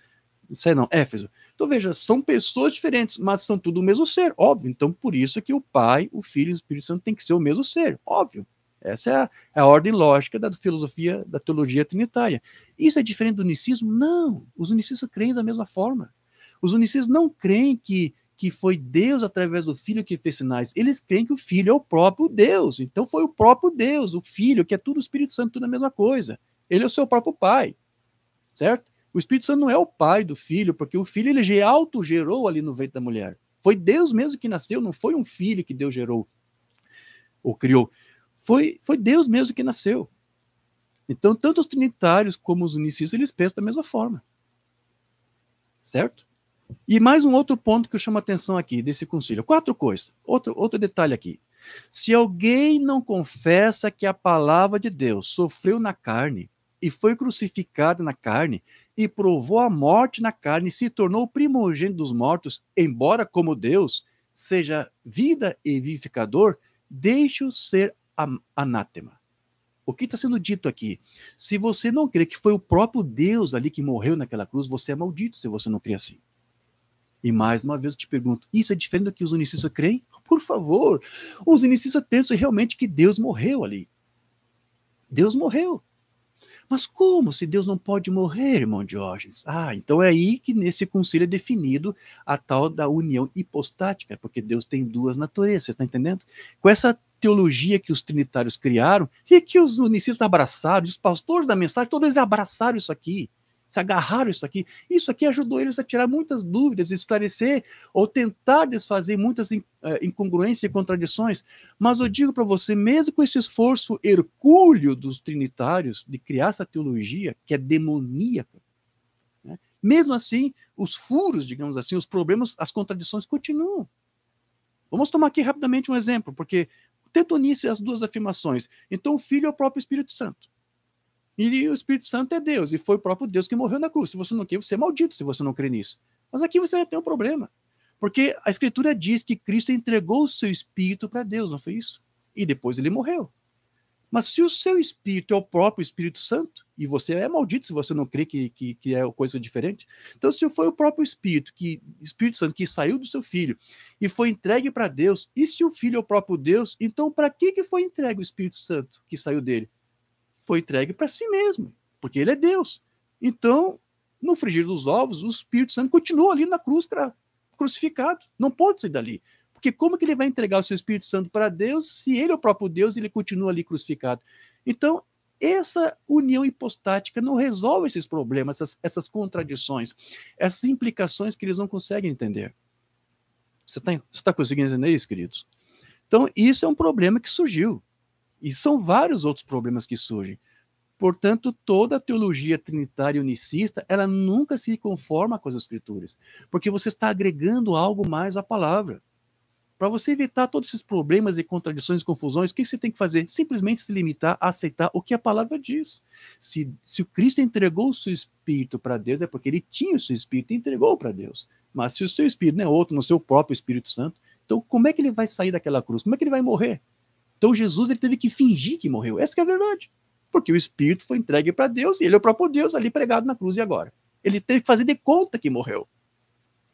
A: Nicéia não, Éfeso. Então veja, são pessoas diferentes, mas são tudo o mesmo ser, óbvio. Então por isso é que o Pai, o Filho e o Espírito Santo têm que ser o mesmo ser, óbvio. Essa é a, é a, ordem lógica da filosofia, da teologia trinitária. Isso é diferente do unicismo? Não. Os unicistas creem da mesma forma. Os unicistas não creem que que foi Deus através do Filho que fez sinais. Eles creem que o Filho é o próprio Deus. Então foi o próprio Deus, o Filho, que é tudo o Espírito Santo, tudo a mesma coisa. Ele é o seu próprio Pai, certo? O Espírito Santo não é o Pai do Filho, porque o Filho ele auto gerou ali no ventre da mulher. Foi Deus mesmo que nasceu, não foi um filho que Deus gerou ou criou. Foi, foi Deus mesmo que nasceu. Então, tanto os trinitários como os unicistas, eles pensam da mesma forma. Certo? E mais um outro ponto que eu chamo a atenção aqui desse concílio. Quatro coisas. Outro, outro detalhe aqui. Se alguém não confessa que a palavra de Deus sofreu na carne e foi crucificada na carne e provou a morte na carne, e se tornou o primogênito dos mortos, embora como Deus seja vida e vivificador, deixe-o ser anátema. O que está sendo dito aqui? Se você não crê que foi o próprio Deus ali que morreu naquela cruz, você é maldito se você não crê assim. E mais uma vez eu te pergunto: isso é diferente do que os unicistas creem? Por favor, os unicistas pensam realmente que Deus morreu ali. Deus morreu. Mas como se Deus não pode morrer, irmão Diógenes? Ah, então é aí que nesse concílio é definido a tal da união hipostática, porque Deus tem duas naturezas, você está entendendo? Com essa teologia que os trinitários criaram e que os unicistas abraçaram, os pastores da mensagem, todos eles abraçaram isso aqui se agarraram isso aqui. Isso aqui ajudou eles a tirar muitas dúvidas, esclarecer ou tentar desfazer muitas eh, incongruências e contradições. Mas eu digo para você, mesmo com esse esforço hercúleo dos trinitários de criar essa teologia que é demoníaca, né? mesmo assim, os furos, digamos assim, os problemas, as contradições continuam. Vamos tomar aqui rapidamente um exemplo, porque tetonice as duas afirmações. Então, o Filho é o próprio Espírito Santo. E o Espírito Santo é Deus, e foi o próprio Deus que morreu na cruz. Se você não quer, você é maldito se você não crê nisso. Mas aqui você já tem um problema. Porque a Escritura diz que Cristo entregou o seu espírito para Deus, não foi isso? E depois ele morreu. Mas se o seu espírito é o próprio Espírito Santo, e você é maldito se você não crê que, que, que, é coisa diferente, então se foi o próprio Espírito, que Espírito Santo, que saiu do seu filho e foi entregue para Deus, e se o filho é o próprio Deus, então para que, que foi entregue o Espírito Santo que saiu dele? foi entregue para si mesmo, porque ele é Deus. Então, no frigir dos ovos, o Espírito Santo continua ali na cruz crucificado, não pode sair dali. Porque como que ele vai entregar o seu Espírito Santo para Deus se ele é o próprio Deus e ele continua ali crucificado? Então, essa união hipostática não resolve esses problemas, essas, essas contradições, essas implicações que eles não conseguem entender. Você está tá conseguindo entender isso, queridos? Então, isso é um problema que surgiu. E são vários outros problemas que surgem. Portanto, toda a teologia trinitária unicista, ela nunca se conforma com as escrituras, porque você está agregando algo mais à palavra. Para você evitar todos esses problemas e contradições e confusões, o que você tem que fazer? Simplesmente se limitar a aceitar o que a palavra diz. Se, se o Cristo entregou o seu espírito para Deus, é porque ele tinha o seu espírito e entregou para Deus. Mas se o seu espírito não é outro, não é o seu próprio Espírito Santo, então como é que ele vai sair daquela cruz? Como é que ele vai morrer? Então Jesus ele teve que fingir que morreu. Essa que é a verdade. Porque o Espírito foi entregue para Deus e ele é o próprio Deus ali pregado na cruz e agora. Ele teve que fazer de conta que morreu.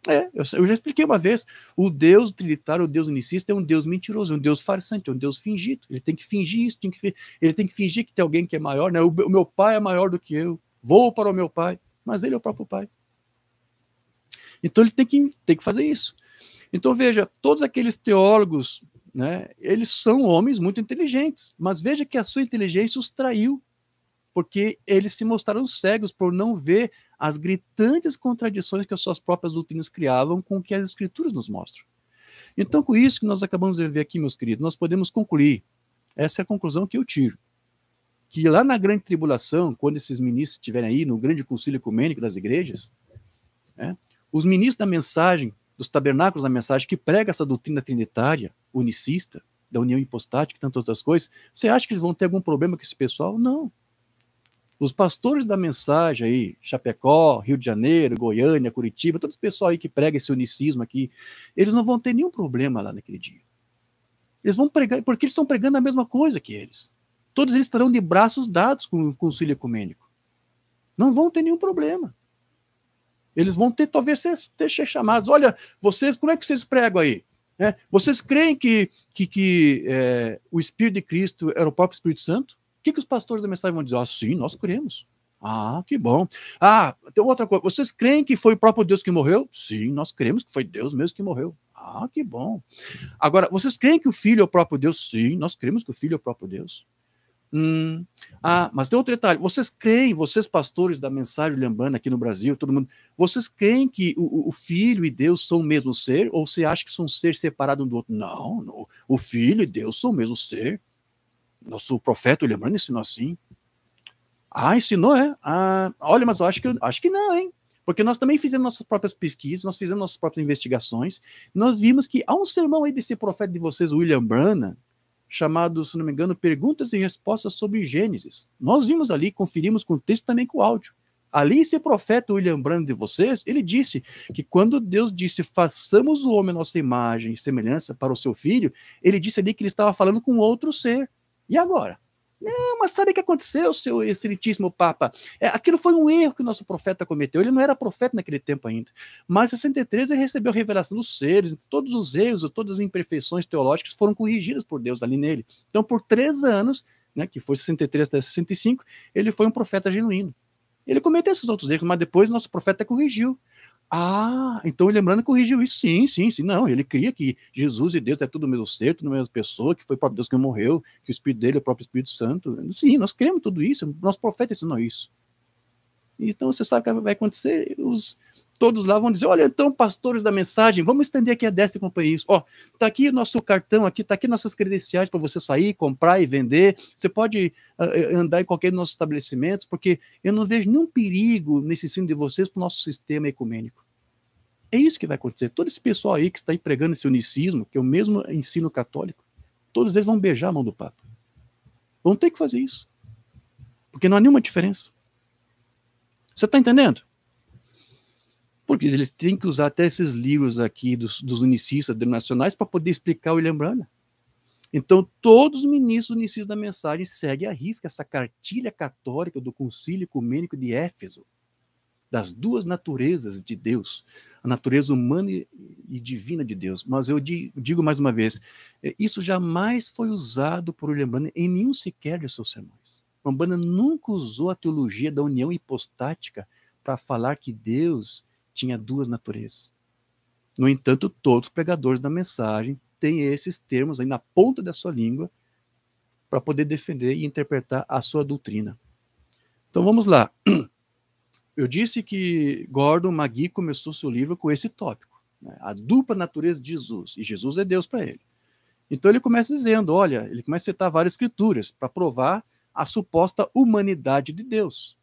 A: É, eu, eu já expliquei uma vez. O Deus trinitário, o Deus unicista, é um Deus mentiroso, é um Deus farsante, é um Deus fingido. Ele tem que fingir isso, tem que, ele tem que fingir que tem alguém que é maior. Né? O, o meu pai é maior do que eu. Vou para o meu pai. Mas ele é o próprio pai. Então ele tem que, tem que fazer isso. Então veja, todos aqueles teólogos né? Eles são homens muito inteligentes, mas veja que a sua inteligência os traiu, porque eles se mostraram cegos por não ver as gritantes contradições que as suas próprias doutrinas criavam com o que as escrituras nos mostram. Então, com isso que nós acabamos de ver aqui, meus queridos, nós podemos concluir. Essa é a conclusão que eu tiro. Que lá na grande tribulação, quando esses ministros estiverem aí, no grande concílio ecumênico das igrejas, né, os ministros da mensagem dos tabernáculos da mensagem que prega essa doutrina trinitária, unicista, da união hipostática e tantas outras coisas, você acha que eles vão ter algum problema com esse pessoal? Não. Os pastores da mensagem aí, Chapecó, Rio de Janeiro, Goiânia, Curitiba, todos os pessoal aí que prega esse unicismo aqui, eles não vão ter nenhum problema lá naquele dia. Eles vão pregar, porque eles estão pregando a mesma coisa que eles. Todos eles estarão de braços dados com, com o concílio ecumênico. Não vão ter nenhum problema. Eles vão ter, talvez, ser, ter, ser chamados. Olha, vocês, como é que vocês pregam aí? É, vocês creem que, que, que é, o Espírito de Cristo era o próprio Espírito Santo? O que, que os pastores da mensagem vão dizer? Ah, sim, nós cremos. Ah, que bom. Ah, tem outra coisa. Vocês creem que foi o próprio Deus que morreu? Sim, nós cremos que foi Deus mesmo que morreu. Ah, que bom. Agora, vocês creem que o Filho é o próprio Deus? Sim, nós cremos que o Filho é o próprio Deus. Hum, ah, mas tem outro detalhe. Vocês creem, vocês pastores da mensagem lembrando aqui no Brasil, todo mundo, vocês creem que o, o, Filho e Deus são o mesmo ser? Ou você acha que são seres é ser um do outro? Não, não. O Filho e Deus são o mesmo ser. Nosso profeta lembrando ensinou assim. Ah, ensinou, é? Ah, olha, mas eu acho que, acho que não, hein? Porque nós também fizemos nossas próprias pesquisas, nós fizemos nossas próprias investigações, nós vimos que há um sermão aí desse profeta de vocês, William Branham, chamado, se não me engano, Perguntas e Respostas sobre Gênesis. Nós vimos ali, conferimos com o texto também com o áudio. Ali, esse profeta William Brand de vocês, ele disse que quando Deus disse, façamos o homem nossa imagem e semelhança para o seu filho, ele disse ali que ele estava falando com outro ser. E agora? Não, mas sabe o que aconteceu, seu excelentíssimo Papa? É, aquilo foi um erro que o nosso profeta cometeu. Ele não era profeta naquele tempo ainda. Mas em 63 ele recebeu a revelação dos seres, todos os erros, todas as imperfeições teológicas foram corrigidas por Deus ali nele. Então, por três anos, né, que foi 63 até 65, ele foi um profeta genuíno. Ele cometeu esses outros erros, mas depois nosso profeta corrigiu. Ah, então o Lembrando corrigiu isso, sim, sim, sim. Não, ele cria que Jesus e Deus é tudo mesmo ser, tudo mesmo pessoa, que foi o próprio Deus que morreu, que o Espírito dele é o próprio Espírito Santo. Sim, nós cremos tudo isso, nosso profeta ensinou isso. Então você sabe o que vai acontecer, os, todos lá vão dizer: olha, então, pastores da mensagem, vamos estender aqui a destra e isso. Ó, tá aqui nosso cartão, aqui tá aqui nossas credenciais para você sair, comprar e vender. Você pode uh, andar em qualquer dos nossos estabelecimentos, porque eu não vejo nenhum perigo nesse ensino de vocês para o nosso sistema ecumênico. É isso que vai acontecer. Todo esse pessoal aí que está empregando esse unicismo, que é o mesmo ensino católico, todos eles vão beijar a mão do Papa. Vão ter que fazer isso. Porque não há nenhuma diferença. Você está entendendo? porque eles têm que usar até esses livros aqui dos, dos unicistas denominacionais para poder explicar o William Branham. Então, todos os ministros unicistas da mensagem seguem à risca essa cartilha católica do concílio ecumênico de Éfeso, das duas naturezas de Deus, a natureza humana e divina de Deus. Mas eu digo mais uma vez, é, isso jamais foi usado por William Branham em nenhum sequer de seus sermões. Rambana nunca usou a teologia da união hipostática para falar que Deus tinha duas naturezas. No entanto, todos os pregadores da mensagem têm esses termos aí na ponta da sua língua para poder defender e interpretar a sua doutrina. Então vamos lá. Eu disse que Gordon Magui começou seu livro com esse tópico, né? a dupla natureza de Jesus, e Jesus é Deus para ele. Então ele começa dizendo, olha, ele começa a citar várias escrituras para provar a suposta humanidade de Deus.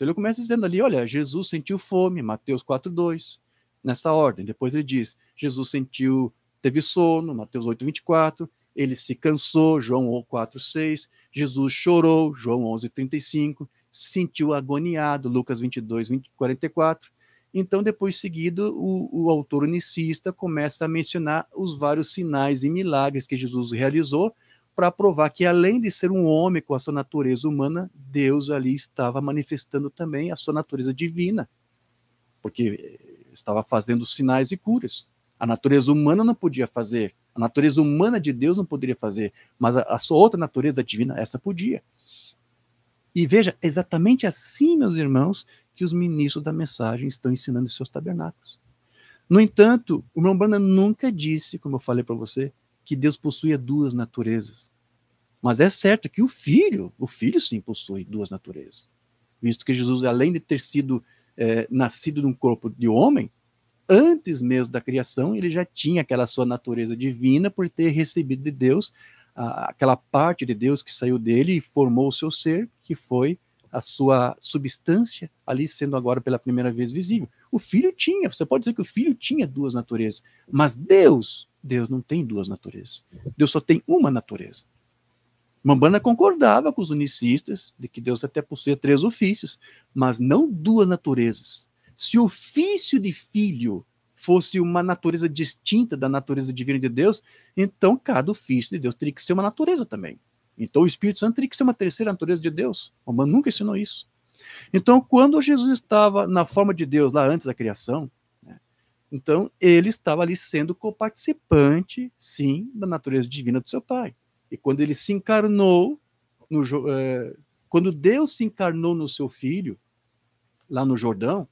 A: Então ele começa dizendo ali, olha, Jesus sentiu fome, Mateus 4:2, nessa ordem. Depois ele diz, Jesus sentiu, teve sono, Mateus 8:24, ele se cansou, João 4:6, Jesus chorou, João 11:35, sentiu agoniado, Lucas 22, 20, 44. Então, depois seguido, o, o autor unicista começa a mencionar os vários sinais e milagres que Jesus realizou, para provar que, além de ser um homem com a sua natureza humana, Deus ali estava manifestando também a sua natureza divina, porque eh, estava fazendo sinais e curas. A natureza humana não podia fazer, a natureza humana de Deus não poderia fazer, mas a, a sua outra natureza divina, essa podia. E veja, é exatamente assim, meus irmãos, que os ministros da mensagem estão ensinando em seus tabernáculos. No entanto, o irmão Branham nunca disse, como eu falei para você, que Deus possuía duas naturezas. Mas é certo que o filho, o filho sim possui duas naturezas. Visto que Jesus, além de ter sido é, nascido num corpo de homem, antes mesmo da criação, ele já tinha aquela sua natureza divina por ter recebido de Deus a, aquela parte de Deus que saiu dele e formou o seu ser, que foi a sua substância ali sendo agora pela primeira vez visível. O filho tinha, você pode dizer que o filho tinha duas naturezas, mas Deus Deus não tem duas naturezas. Deus só tem uma natureza. Mambana concordava com os unicistas de que Deus até possui três ofícios, mas não duas naturezas. Se o ofício de filho fosse uma natureza distinta da natureza divina de Deus, então cada ofício de Deus teria que ser uma natureza também. Então o Espírito Santo teria que ser uma terceira natureza de Deus. Mambana nunca ensinou isso. Então, quando Jesus estava na forma de Deus lá antes da criação, então, ele estava ali sendo coparticipante, sim, da natureza divina do seu pai. E quando ele se encarnou, no, é, quando Deus se encarnou no seu filho, lá no Jordão,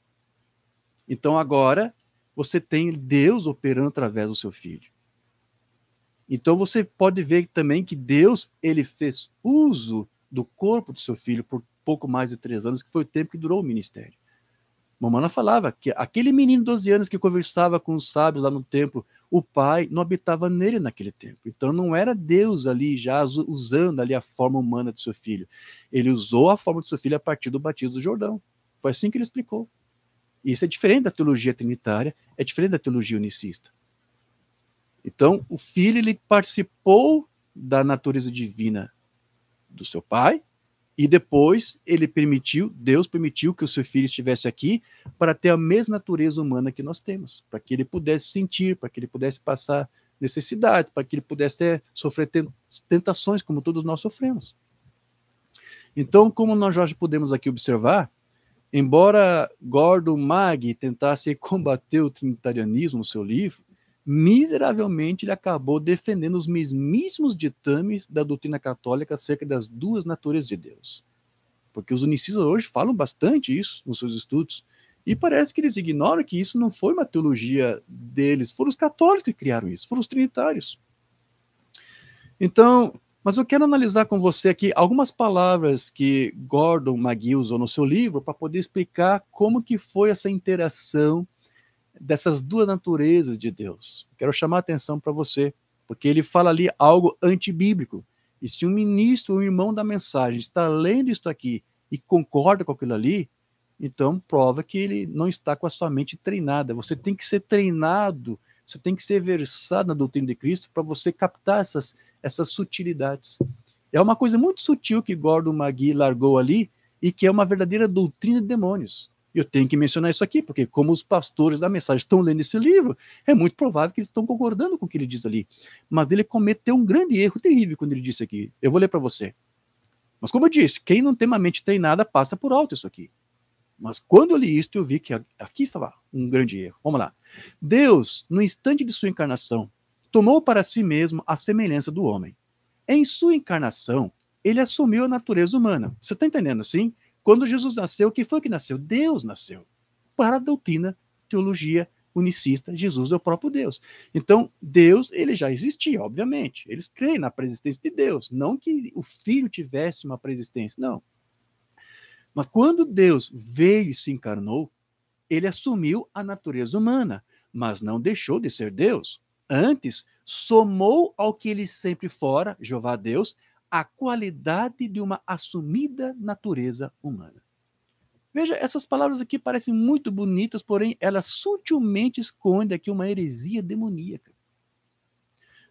A: então agora você tem Deus operando através do seu filho. Então você pode ver também que Deus ele fez uso do corpo do seu filho por pouco mais de três anos, que foi o tempo que durou o ministério. Mamana falava que aquele menino de 12 anos que conversava com os sábios lá no templo, o pai não habitava nele naquele tempo. Então não era Deus ali já usando ali a forma humana de seu filho. Ele usou a forma de seu filho a partir do batismo do Jordão. Foi assim que ele explicou. Isso é diferente da teologia trinitária, é diferente da teologia unicista. Então, o filho ele participou da natureza divina do seu pai e depois ele permitiu, Deus permitiu que o seu filho estivesse aqui para ter a mesma natureza humana que nós temos, para que ele pudesse sentir, para que ele pudesse passar necessidade para que ele pudesse ter, sofrer tentações como todos nós sofremos. Então, como nós já podemos aqui observar, embora Gordon Mag tentasse combater o trinitarianismo no seu livro, miseravelmente ele acabou defendendo os mesmíssimos ditames da doutrina católica acerca das duas naturezas de Deus. Porque os unicistas hoje falam bastante isso nos seus estudos, e parece que eles ignoram que isso não foi uma teologia deles, foram os católicos que criaram isso, foram os trinitários. Então, mas eu quero analisar com você aqui algumas palavras que Gordon McGill usou no seu livro para poder explicar como que foi essa interação dessas duas naturezas de Deus. Quero chamar a atenção para você, porque ele fala ali algo antibíblico. E se um ministro, um irmão da mensagem, está lendo isto aqui e concorda com aquilo ali, então prova que ele não está com a sua mente treinada. Você tem que ser treinado, você tem que ser versado na doutrina de Cristo para você captar essas, essas sutilidades. É uma coisa muito sutil que Gordon Magui largou ali e que é uma verdadeira doutrina de demônios eu tenho que mencionar isso aqui, porque como os pastores da mensagem estão lendo esse livro, é muito provável que eles estão concordando com o que ele diz ali. Mas ele cometeu um grande erro terrível quando ele disse aqui. Eu vou ler para você. Mas como eu disse, quem não tem uma mente treinada passa por alto isso aqui. Mas quando eu li isto, eu vi que aqui estava um grande erro. Vamos lá. Deus, no instante de sua encarnação, tomou para si mesmo a semelhança do homem. Em sua encarnação, ele assumiu a natureza humana. Você está entendendo assim? Quando Jesus nasceu, quem foi que nasceu? Deus nasceu. Para a doutrina, teologia unicista, Jesus é o próprio Deus. Então, Deus, ele já existia, obviamente. Eles creem na preexistência de Deus, não que o filho tivesse uma preexistência, não. Mas quando Deus veio e se encarnou, ele assumiu a natureza humana, mas não deixou de ser Deus. Antes, somou ao que ele sempre fora, Jeová Deus, a qualidade de uma assumida natureza humana. Veja, essas palavras aqui parecem muito bonitas, porém elas sutilmente escondem aqui uma heresia demoníaca.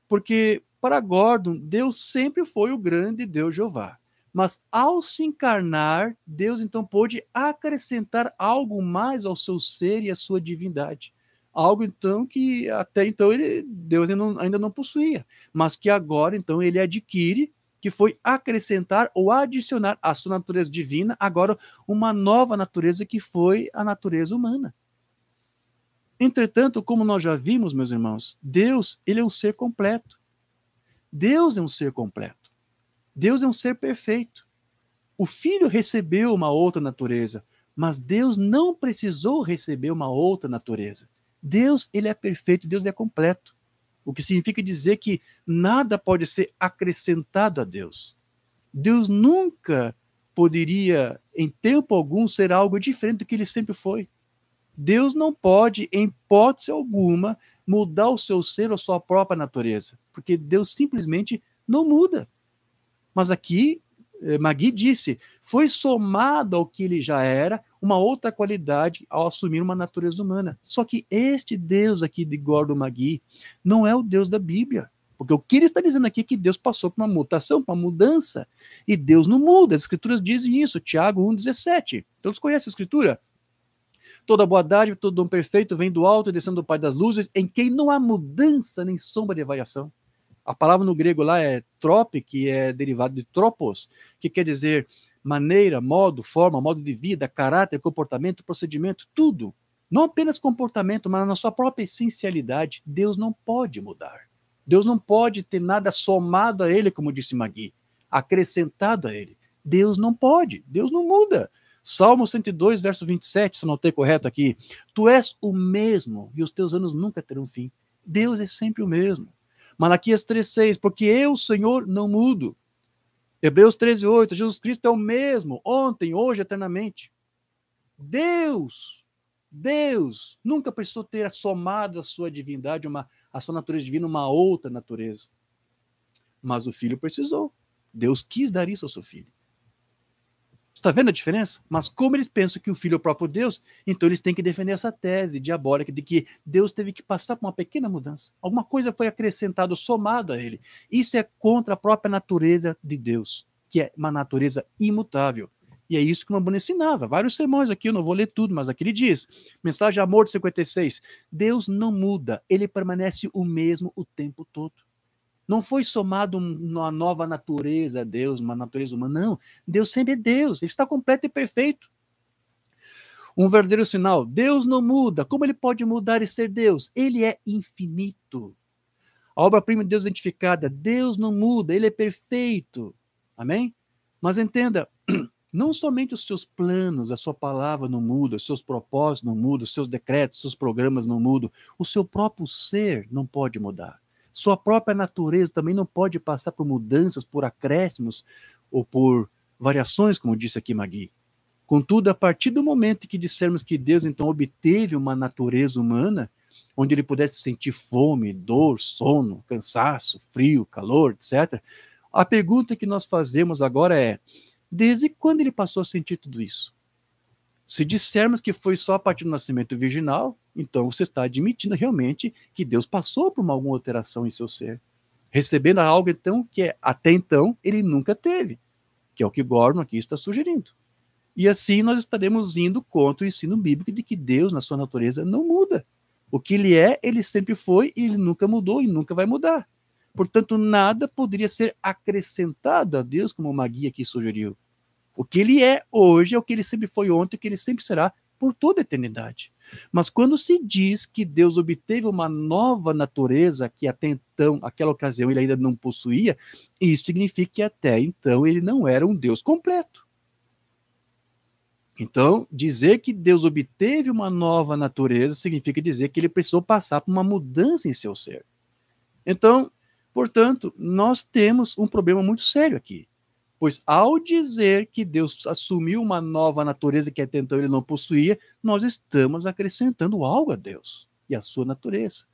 A: Porque para Gordon, Deus sempre foi o grande Deus Jeová. Mas ao se encarnar, Deus então pôde acrescentar algo mais ao seu ser e à sua divindade. Algo então que até então ele, Deus ainda não, ainda não possuía, mas que agora então ele adquire que foi acrescentar ou adicionar à sua natureza divina agora uma nova natureza que foi a natureza humana. Entretanto, como nós já vimos, meus irmãos, Deus, ele é um ser completo. Deus é um ser completo. Deus é um ser perfeito. O filho recebeu uma outra natureza, mas Deus não precisou receber uma outra natureza. Deus, ele é perfeito, Deus é completo o que significa dizer que nada pode ser acrescentado a Deus. Deus nunca poderia, em tempo algum, ser algo diferente do que ele sempre foi. Deus não pode, em hipótese alguma, mudar o seu ser ou sua própria natureza, porque Deus simplesmente não muda. Mas aqui, eh, Magui disse, foi somado ao que ele já era uma outra qualidade ao assumir uma natureza humana. Só que este Deus aqui de Gordon Magui não é o Deus da Bíblia. Porque o que ele está dizendo aqui é que Deus passou por uma mutação, por uma mudança. E Deus não muda. As escrituras dizem isso. Tiago 1,17. Todos conhecem a escritura? Toda boa dádiva, todo dom perfeito vem do alto, descendo do Pai das luzes, em quem não há mudança nem sombra de variação. A palavra no grego lá é trope, que é derivado de tropos, que quer dizer maneira, modo, forma, modo de vida, caráter, comportamento, procedimento, tudo. Não apenas comportamento, mas na sua própria essencialidade, Deus não pode mudar. Deus não pode ter nada somado a ele, como disse Magui, acrescentado a ele. Deus não pode, Deus não muda. Salmo 102, verso 27, se não ter correto aqui. Tu és o mesmo e os teus anos nunca terão fim. Deus é sempre o mesmo. Malaquias 3,6, porque eu, Senhor, não mudo. Hebreus 13, 8, Jesus Cristo é o mesmo, ontem, hoje, eternamente. Deus, Deus, nunca precisou ter somado a sua divindade, uma, a sua natureza divina, uma outra natureza. Mas o filho precisou. Deus quis dar isso ao seu filho está vendo a diferença? Mas como eles pensam que o filho é o próprio Deus, então eles têm que defender essa tese diabólica de que Deus teve que passar por uma pequena mudança. Alguma coisa foi acrescentado, somado a ele. Isso é contra a própria natureza de Deus, que é uma natureza imutável. E é isso que o Nambuna ensinava. Vários sermões aqui, eu não vou ler tudo, mas aqui ele diz. Mensagem Amor de 56. Deus não muda, ele permanece o mesmo o tempo todo. Não foi somado uma nova natureza a Deus, uma natureza humana. Não. Deus sempre é Deus. Ele está completo e perfeito. Um verdadeiro sinal. Deus não muda. Como ele pode mudar e ser Deus? Ele é infinito. A obra-prima de Deus identificada. Deus não muda. Ele é perfeito. Amém? Mas entenda, não somente os seus planos, a sua palavra não muda, os seus propósitos não mudam, os seus decretos, os seus programas não mudam, o seu próprio ser não pode mudar. Sua própria natureza também não pode passar por mudanças, por acréscimos ou por variações, como disse aqui Magui. Contudo, a partir do momento em que dissermos que Deus então obteve uma natureza humana, onde ele pudesse sentir fome, dor, sono, cansaço, frio, calor, etc., a pergunta que nós fazemos agora é: desde quando ele passou a sentir tudo isso? Se dissermos que foi só a partir do nascimento virginal, então você está admitindo realmente que Deus passou por uma, alguma alteração em seu ser, recebendo algo então que é, até então ele nunca teve, que é o que Gordon aqui está sugerindo. E assim nós estaremos indo contra o ensino bíblico de que Deus, na sua natureza, não muda. O que ele é, ele sempre foi e ele nunca mudou e nunca vai mudar. Portanto, nada poderia ser acrescentado a Deus, como uma guia aqui sugeriu. O que ele é hoje é o que ele sempre foi ontem, o que ele sempre será por toda a eternidade. Mas quando se diz que Deus obteve uma nova natureza que até então, aquela ocasião, ele ainda não possuía, isso significa que até então ele não era um Deus completo. Então, dizer que Deus obteve uma nova natureza significa dizer que ele precisou passar por uma mudança em seu ser. Então, portanto, nós temos um problema muito sério aqui. Pois ao dizer que Deus assumiu uma nova natureza que até então ele não possuía, nós estamos acrescentando algo a Deus e a sua natureza,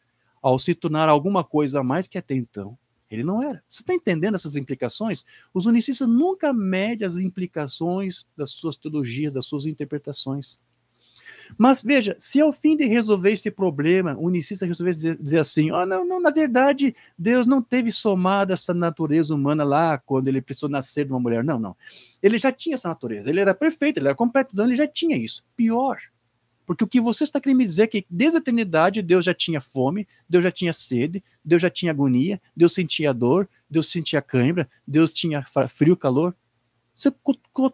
A: ao se tornar alguma coisa a mais que até então ele não era. Você está entendendo essas implicações? Os unicistas nunca medem as implicações das suas teologias, das suas interpretações. Mas veja, se ao fim de resolver esse problema, o unicista resolver dizer, dizer assim: oh, não, não, na verdade, Deus não teve somado essa natureza humana lá quando ele precisou nascer de uma mulher. Não, não. Ele já tinha essa natureza, ele era perfeito, ele era completo, então ele já tinha isso. Pior. Porque o que você está querendo me dizer é que desde a eternidade Deus já tinha fome, Deus já tinha sede, Deus já tinha agonia, Deus sentia dor, Deus sentia cãibra, Deus tinha frio, calor. Você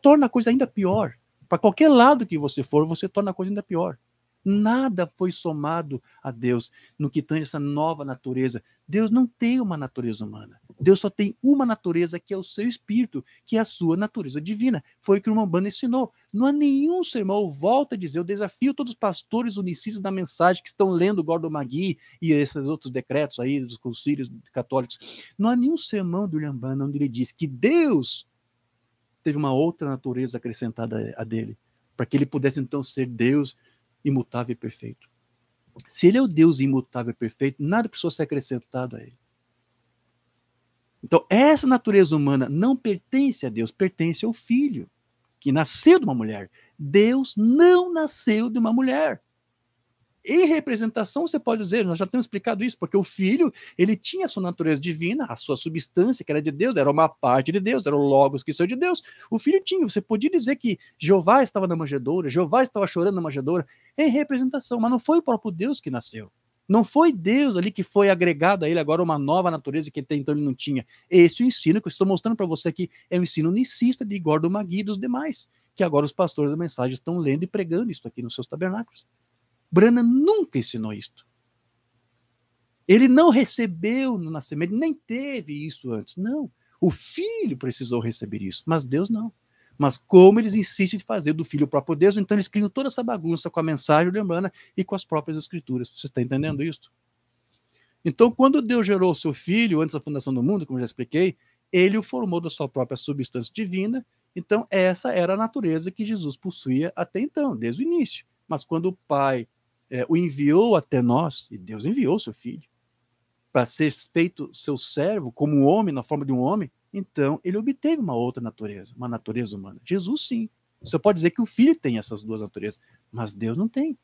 A: torna a coisa ainda pior. Para qualquer lado que você for, você torna a coisa ainda pior. Nada foi somado a Deus no que tange essa nova natureza. Deus não tem uma natureza humana. Deus só tem uma natureza, que é o seu espírito, que é a sua natureza divina. Foi o que o irmão ensinou. Não há nenhum sermão, volta a dizer, eu desafio todos os pastores unicistas da mensagem que estão lendo Gordon Magui e esses outros decretos aí dos concílios católicos. Não há nenhum sermão do William onde ele diz que Deus teve uma outra natureza acrescentada a dele, para que ele pudesse então ser Deus imutável e perfeito. Se ele é o Deus imutável e perfeito, nada precisa ser acrescentado a ele. Então, essa natureza humana não pertence a Deus, pertence ao filho, que nasceu de uma mulher. Deus não nasceu de uma mulher em representação, você pode dizer, nós já temos explicado isso, porque o filho, ele tinha a sua natureza divina, a sua substância, que era de Deus, era uma parte de Deus, era o Logos que saiu de Deus. O filho tinha, você podia dizer que Jeová estava na manjedoura, Jeová estava chorando na manjedoura, em representação, mas não foi o próprio Deus que nasceu. Não foi Deus ali que foi agregado a ele agora uma nova natureza que até então ele não tinha. Esse é o ensino que eu estou mostrando para você aqui é o ensino unicista de Gordo Magui e dos demais, que agora os pastores da mensagem estão lendo e pregando isso aqui nos seus tabernáculos. Brana nunca ensinou isto. Ele não recebeu no nascimento, nem teve isso antes. Não. O filho precisou receber isso, mas Deus não. Mas como eles insistem em fazer do filho o próprio Deus, então eles criam toda essa bagunça com a mensagem de Brana e com as próprias escrituras. Você está entendendo isso? Então, quando Deus gerou o seu filho antes da fundação do mundo, como já expliquei, ele o formou da sua própria substância divina. Então, essa era a natureza que Jesus possuía até então, desde o início. Mas quando o Pai é, o enviou até nós, e Deus enviou o seu filho, para ser feito seu servo como um homem, na forma de um homem, então ele obteve uma outra natureza, uma natureza humana. Jesus, sim. Você pode dizer que o filho tem essas duas naturezas, mas Deus não tem.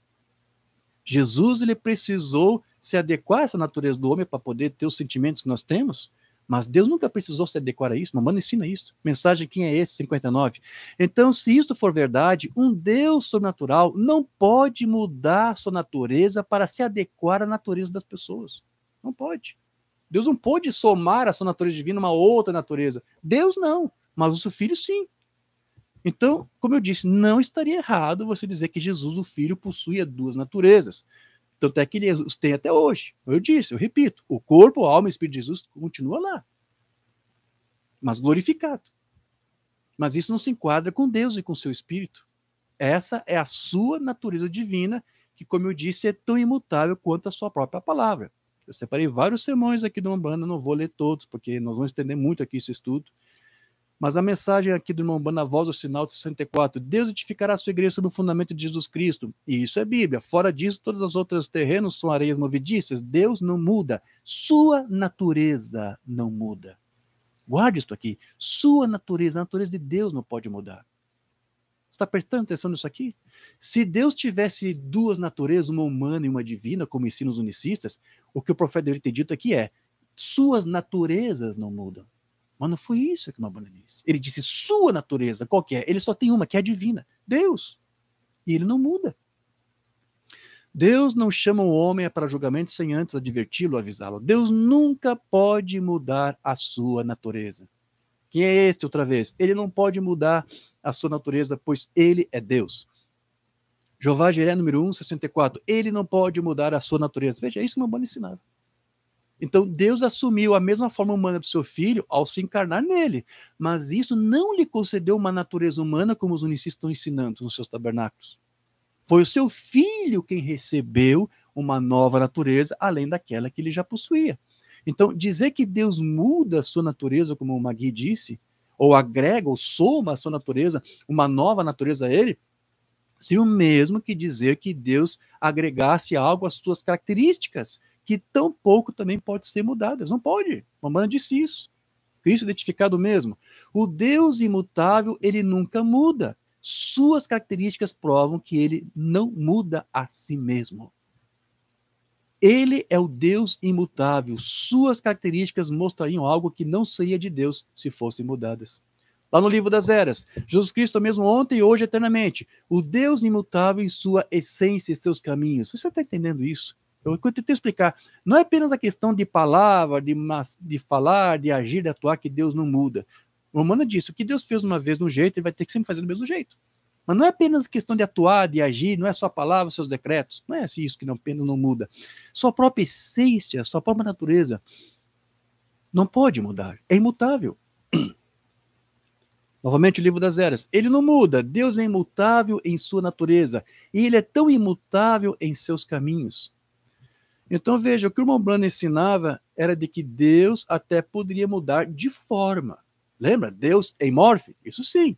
A: Jesus ele precisou se adequar a essa natureza do homem para poder ter os sentimentos que nós temos, mas Deus nunca precisou se adequar a isso. Mamãe ensina isso. Mensagem quem é esse 59. Então, se isso for verdade, um Deus sobrenatural não pode mudar sua natureza para se adequar à natureza das pessoas. Não pode. Deus não pode somar a sua natureza divina a uma outra natureza. Deus não, mas o seu filho sim. Então, como eu disse, não estaria errado você dizer que Jesus, o Filho, possuía duas naturezas. Tanto é que eles têm até hoje. Eu disse, eu repito, o corpo, a alma e o Espírito de Jesus continua lá. Mas glorificado. Mas isso não se enquadra com Deus e com seu Espírito. Essa é a sua natureza divina, que, como eu disse, é tão imutável quanto a sua própria palavra. Eu separei vários sermões aqui do Umbanda, não vou ler todos, porque nós vamos estender muito aqui esse estudo. Mas a mensagem aqui do irmão Bana Voz, o sinal de 64, Deus edificará a sua igreja no fundamento de Jesus Cristo. E isso é Bíblia. Fora disso, todas as outras terrenos são areias movediças. Deus não muda. Sua natureza não muda. Guarde isto aqui. Sua natureza, a natureza de Deus não pode mudar. Você está prestando atenção nisso aqui? Se Deus tivesse duas naturezas, uma humana e uma divina, como ensinam os unicistas, o que o profeta deveria ter dito aqui é: suas naturezas não mudam. Mas não foi isso que Nobana disse. Ele disse sua natureza, qual que é? Ele só tem uma, que é a divina, Deus. E ele não muda. Deus não chama o homem para julgamento sem antes adverti-lo, avisá-lo. Deus nunca pode mudar a sua natureza. Quem é este outra vez? Ele não pode mudar a sua natureza, pois ele é Deus. Jeová Jiré, número 1, 64. Ele não pode mudar a sua natureza. Veja, é isso que meu ensinava. Então, Deus assumiu a mesma forma humana do seu filho ao se encarnar nele, mas isso não lhe concedeu uma natureza humana como os unicistas estão ensinando nos seus tabernáculos. Foi o seu filho quem recebeu uma nova natureza, além daquela que ele já possuía. Então, dizer que Deus muda a sua natureza, como o Magui disse, ou agrega ou soma a sua natureza, uma nova natureza a ele, seria o mesmo que dizer que Deus agregasse algo às suas características, que tão pouco também pode ser mudadas. Não pode. Mamana disse isso. Cristo é identificado mesmo. O Deus imutável, ele nunca muda. Suas características provam que ele não muda a si mesmo. Ele é o Deus imutável. Suas características mostrariam algo que não seria de Deus se fossem mudadas. Lá no livro das Eras, Jesus Cristo é mesmo ontem e hoje eternamente. O Deus imutável em sua essência e seus caminhos. Você está entendendo isso? Eu tentei explicar. Não é apenas a questão de palavra, de, de falar, de agir, de atuar, que Deus não muda. O Romano disse: o que Deus fez uma vez de um jeito, ele vai ter que sempre fazer do mesmo jeito. Mas não é apenas questão de atuar, de agir, não é só a palavra, seus decretos, não é assim, isso que não, não muda. Sua própria essência, sua própria natureza não pode mudar, é imutável. Novamente o livro das eras. Ele não muda, Deus é imutável em sua natureza, e ele é tão imutável em seus caminhos. Então veja, o que o irmão Branham ensinava era de que Deus até poderia mudar de forma. Lembra? Deus em morfe? Isso sim.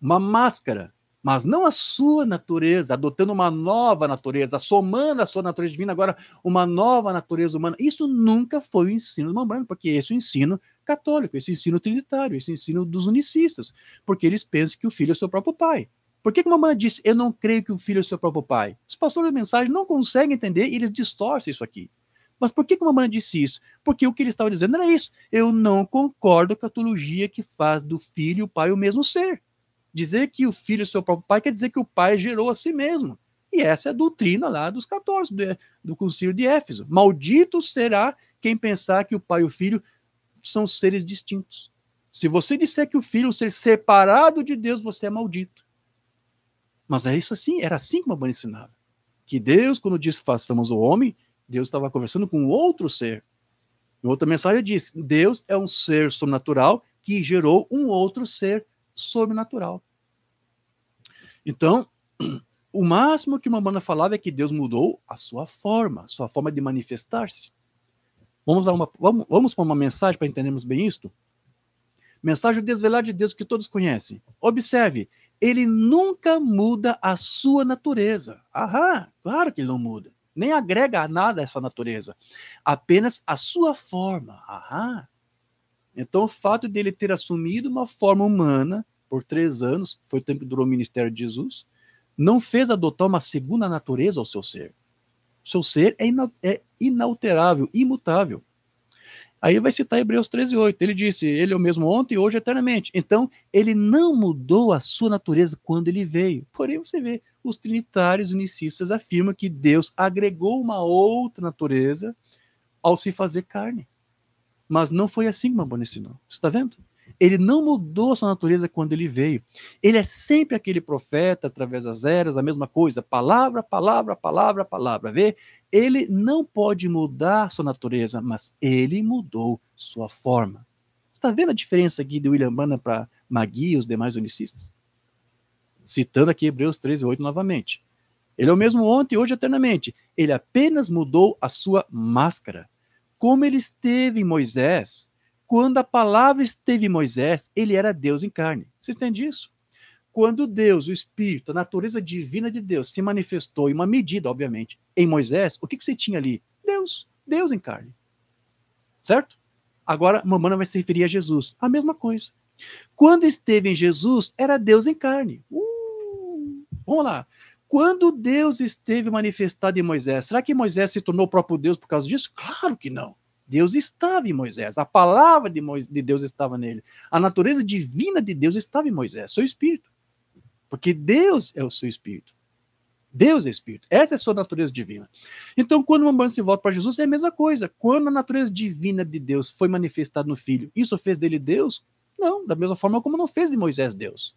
A: Uma máscara, mas não a sua natureza, adotando uma nova natureza, somando a sua natureza divina, agora uma nova natureza humana. Isso nunca foi o ensino do irmão porque esse é o ensino católico, esse é o ensino trinitário, esse é o ensino dos unicistas, porque eles pensam que o filho é seu próprio pai. Por que, uma mana disse, eu não creio que o filho é seu próprio pai? Os pastores da mensagem não conseguem entender e eles distorcem isso aqui. Mas por que, que uma mana disse isso? Porque o que ele estava dizendo era isso. Eu não concordo com a teologia que faz do filho e o pai o mesmo ser. Dizer que o filho é seu próprio pai quer dizer que o pai gerou a si mesmo. E essa é a doutrina lá dos 14, do, do concílio de Éfeso. Maldito será quem pensar que o pai e o filho são seres distintos. Se você disser que o filho é um ser separado de Deus, você é maldito. Mas é isso assim, era assim que o ensinava. Que Deus, quando diz façamos o homem, Deus estava conversando com outro ser. Em outra mensagem diz: Deus é um ser sobrenatural que gerou um outro ser sobrenatural. Então, o máximo que Mamana falava é que Deus mudou a sua forma, sua forma de manifestar-se. Vamos, uma, vamos, vamos para uma mensagem para entendermos bem isto? Mensagem do desvelar de Deus que todos conhecem. Observe, ele nunca muda a sua natureza. Aham, claro que ele não muda. Nem agrega nada a essa natureza. Apenas a sua forma. Aham. Então, o fato dele ter assumido uma forma humana por três anos, foi o tempo que durou o ministério de Jesus, não fez adotar uma segunda natureza ao seu ser. O seu ser é, é inalterável, imutável. Aí vai citar Hebreus 13:8. Ele disse: Ele é o mesmo ontem, hoje eternamente. Então, ele não mudou a sua natureza quando ele veio. Porém, você vê, os trinitários unicistas afirmam que Deus agregou uma outra natureza ao se fazer carne. Mas não foi assim que Mambo ensinou. Você está vendo? Ele não mudou sua natureza quando ele veio. Ele é sempre aquele profeta através das eras, a mesma coisa, palavra, palavra, palavra, palavra. Vê? Ele não pode mudar sua natureza, mas ele mudou sua forma. Está vendo a diferença aqui de William Banner para Magui e os demais unicistas? Citando aqui Hebreus 13, 8 novamente. Ele é o mesmo ontem, e hoje eternamente. Ele apenas mudou a sua máscara. Como ele esteve em Moisés, quando a palavra esteve em Moisés, ele era Deus em carne. Você entende isso? Quando Deus, o Espírito, a natureza divina de Deus se manifestou em uma medida, obviamente, em Moisés, o que, você tinha ali? Deus, Deus em carne. Certo? Agora, Mamana vai se referir a Jesus. A mesma coisa. Quando esteve em Jesus, era Deus em carne. Uh, vamos lá. Quando Deus esteve manifestado em Moisés, será que Moisés se tornou o próprio Deus por causa disso? Claro que não. Deus estava em Moisés, a palavra de, de Deus estava nele, a natureza divina de Deus estava em Moisés, seu espírito. Porque Deus é o seu espírito. Deus é espírito. Essa é a sua natureza divina. Então, quando uma mãe se volta para Jesus, é a mesma coisa. Quando a natureza divina de Deus foi manifestada no filho, isso fez dele Deus? Não, da mesma forma como não fez de Moisés Deus.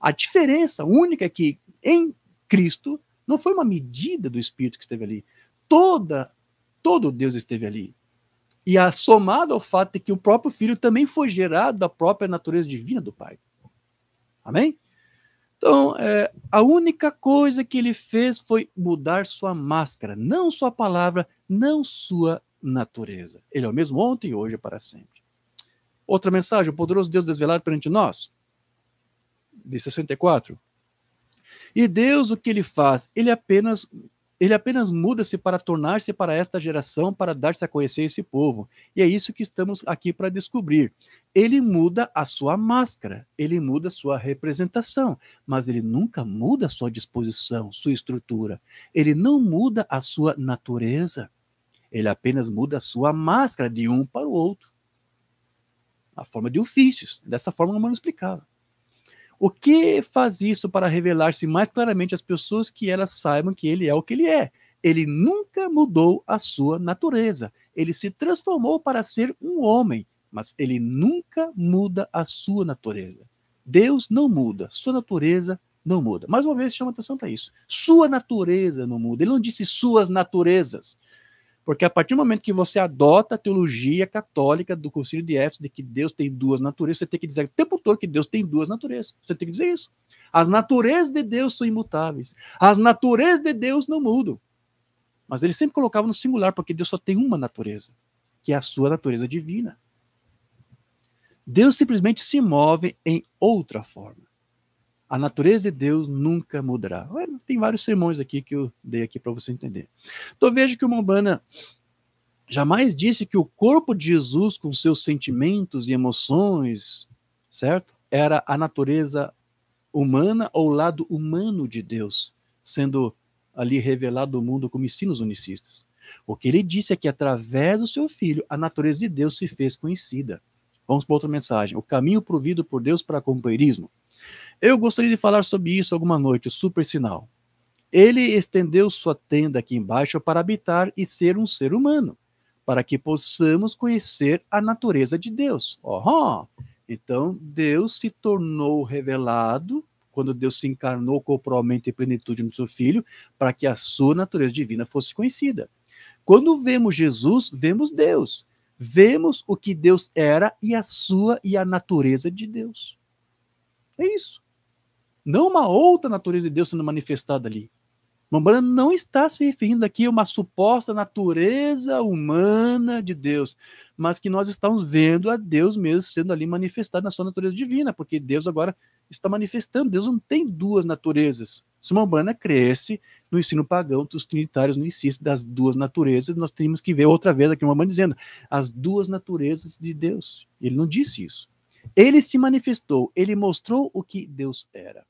A: A diferença única é que em Cristo não foi uma medida do espírito que esteve ali. Toda todo Deus esteve ali. E a, somado ao fato de que o próprio filho também foi gerado da própria natureza divina do pai. Amém? Então, é, a única coisa que ele fez foi mudar sua máscara, não sua palavra, não sua natureza. Ele é o mesmo ontem, hoje e para sempre. Outra mensagem, o poderoso Deus desvelado perante nós, de 64. E Deus, o que ele faz? Ele apenas ele apenas muda-se para tornar-se para esta geração, para dar-se a conhecer esse povo. E é isso que estamos aqui para descobrir. Ele muda a sua máscara, ele muda a sua representação, mas ele nunca muda a sua disposição, sua estrutura. Ele não muda a sua natureza. Ele apenas muda a sua máscara de um para o outro. A forma de ofícios. Dessa forma, o humano explicava. O que faz isso para revelar-se mais claramente às pessoas que elas saibam que ele é o que ele é? Ele nunca mudou a sua natureza. Ele se transformou para ser um homem, mas ele nunca muda a sua natureza. Deus não muda, sua natureza não muda. Mais uma vez, chama atenção para isso. Sua natureza não muda. Ele não disse suas naturezas. Porque a partir do momento que você adota a teologia católica do Concílio de Éfeso, de que Deus tem duas naturezas, você tem que dizer o tempo todo que Deus tem duas naturezas. Você tem que dizer isso. As naturezas de Deus são imutáveis. As naturezas de Deus não mudam. Mas ele sempre colocava no singular, porque Deus só tem uma natureza, que é a sua natureza divina. Deus simplesmente se move em outra forma. A natureza de Deus nunca mudará. Tem vários sermões aqui que eu dei aqui para você entender. Então veja que o Mombana jamais disse que o corpo de Jesus, com seus sentimentos e emoções, certo? Era a natureza humana ou o lado humano de Deus, sendo ali revelado ao mundo como ensinos unicistas. O que ele disse é que através do seu filho, a natureza de Deus se fez conhecida. Vamos para outra mensagem. O caminho provido por Deus para companheirismo. Eu gostaria de falar sobre isso alguma noite, o super sinal. Ele estendeu sua tenda aqui embaixo para habitar e ser um ser humano, para que possamos conhecer a natureza de Deus. Uhum. Então, Deus se tornou revelado quando Deus se encarnou corporalmente em plenitude no seu Filho, para que a sua natureza divina fosse conhecida. Quando vemos Jesus, vemos Deus. Vemos o que Deus era e a sua e a natureza de Deus. É isso não uma outra natureza de Deus sendo manifestada ali. Mambrana não está se referindo aqui a uma suposta natureza humana de Deus, mas que nós estamos vendo a Deus mesmo sendo ali manifestado na sua natureza divina, porque Deus agora está manifestando. Deus não tem duas naturezas. Se uma cresce no ensino pagão dos trinitários no ensino das duas naturezas, nós temos que ver outra vez aqui uma dizendo as duas naturezas de Deus. Ele não disse isso. Ele se manifestou, ele mostrou o que Deus era.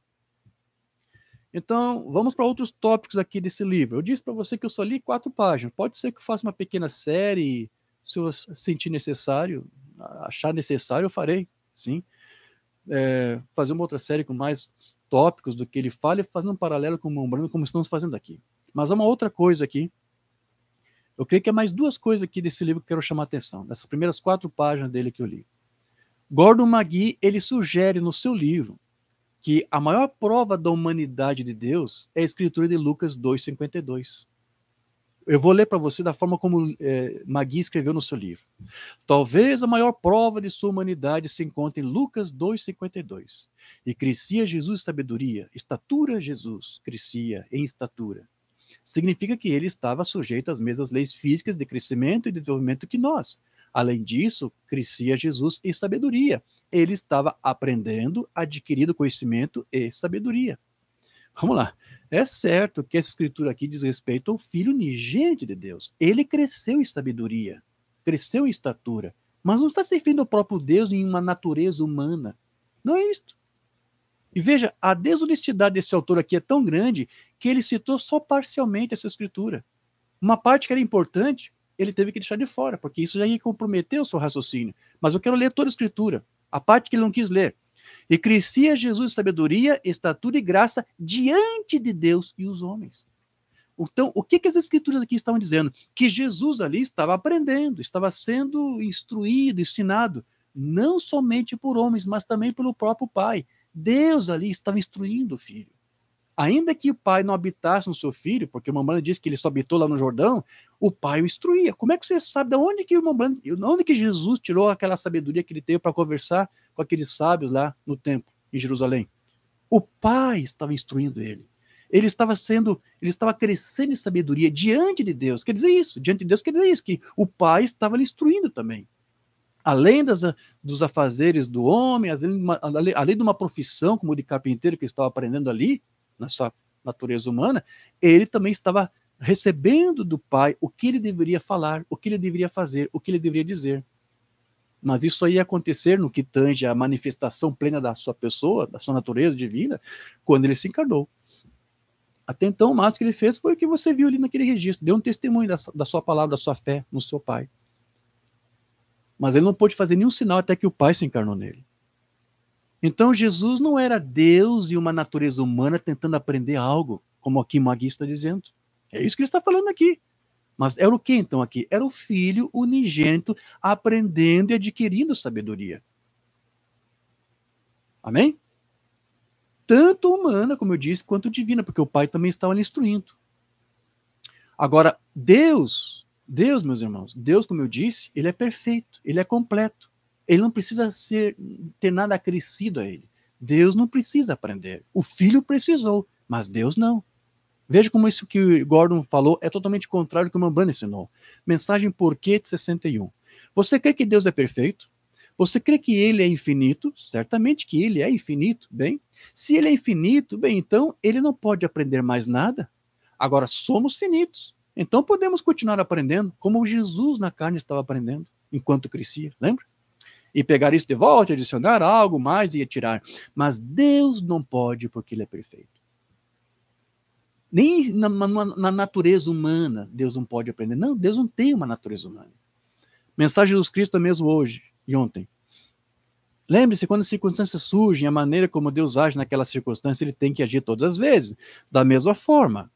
A: Então, vamos para outros tópicos aqui desse livro. Eu disse para você que eu só li quatro páginas. Pode ser que eu faça uma pequena série, se eu sentir necessário, achar necessário, eu farei, sim. É, fazer uma outra série com mais tópicos do que ele fala e fazendo um paralelo com o Mombrano, como estamos fazendo aqui. Mas há uma outra coisa aqui. Eu creio que há mais duas coisas aqui desse livro que eu quero chamar a atenção, nessas primeiras quatro páginas dele que eu li. Gordon Magui, ele sugere no seu livro que a maior prova da humanidade de Deus é a escritura de Lucas 2,52. Eu vou ler para você da forma como é, Magui escreveu no seu livro. Talvez a maior prova de sua humanidade se encontre em Lucas 2,52. E crescia Jesus sabedoria, estatura Jesus crescia em estatura. Significa que ele estava sujeito às mesmas leis físicas de crescimento e desenvolvimento que nós. Além disso, crescia Jesus em sabedoria. Ele estava aprendendo, adquirindo conhecimento e sabedoria. Vamos lá. É certo que essa escritura aqui diz respeito ao filho unigênito de Deus. Ele cresceu em sabedoria, cresceu em estatura, mas não está se referindo ao próprio Deus em uma natureza humana. Não é isto. E veja, a desonestidade desse autor aqui é tão grande que ele citou só parcialmente essa escritura. Uma parte que era importante, ele teve que deixar de fora, porque isso já ia comprometer o seu raciocínio. Mas eu quero ler toda a escritura, a parte que ele não quis ler. E crescia Jesus sabedoria, estatura e graça diante de Deus e os homens. Então, o que, que as escrituras aqui estavam dizendo? Que Jesus ali estava aprendendo, estava sendo instruído, ensinado, não somente por homens, mas também pelo próprio Pai. Deus ali estava instruindo o filho. Ainda que o pai não habitasse no seu filho, porque o Mambrano disse que ele só habitou lá no Jordão, o pai o instruía. Como é que você sabe de onde que o Mambrano, de onde que Jesus tirou aquela sabedoria que ele teve para conversar com aqueles sábios lá no templo em Jerusalém? O pai estava instruindo ele. Ele estava sendo, ele estava crescendo em sabedoria diante de Deus. Quer dizer isso? Diante de Deus quer dizer isso que o pai estava lhe instruindo também além das, dos afazeres do homem, além de, uma, além de uma profissão como o de carpinteiro que ele estava aprendendo ali, na sua natureza humana, ele também estava recebendo do Pai o que ele deveria falar, o que ele deveria fazer, o que ele deveria dizer. Mas isso aí ia acontecer no que tange a manifestação plena da sua pessoa, da sua natureza divina, quando ele se encarnou. Até então, o mais que ele fez foi o que você viu ali naquele registro. Deu um testemunho da, da sua palavra, da sua fé no seu pai. Mas ele não pôde fazer nenhum sinal até que o pai se encarnou nele. Então Jesus não era Deus e uma natureza humana tentando aprender algo, como aqui Magui está dizendo. É isso que ele está falando aqui. Mas era o que então aqui? Era o filho unigênito aprendendo e adquirindo sabedoria. Amém? Tanto humana, como eu disse, quanto divina, porque o Pai também estava lhe instruindo. Agora, Deus, Deus, meus irmãos, Deus, como eu disse, ele é perfeito, ele é completo. Ele não precisa ser, ter nada acrescido a ele. Deus não precisa aprender. O filho precisou, mas Deus não. Veja como isso que Gordon falou é totalmente contrário ao que o Mambana ensinou. Mensagem Porquê de 61. Você crê que Deus é perfeito? Você crê que ele é infinito? Certamente que ele é infinito, bem. Se ele é infinito, bem, então ele não pode aprender mais nada. Agora somos finitos. Então podemos continuar aprendendo como Jesus na carne estava aprendendo enquanto crescia, lembra? e pegar isso de volta, adicionar algo mais e tirar. Mas Deus não pode porque ele é perfeito. Nem na, na, na, natureza humana Deus não pode aprender. Não, Deus não tem uma natureza humana. Mensagem de Jesus Cristo é mesmo hoje e ontem. Lembre-se, quando as circunstâncias surgem, a maneira como Deus age naquela circunstância, ele tem que agir todas as vezes, da mesma forma.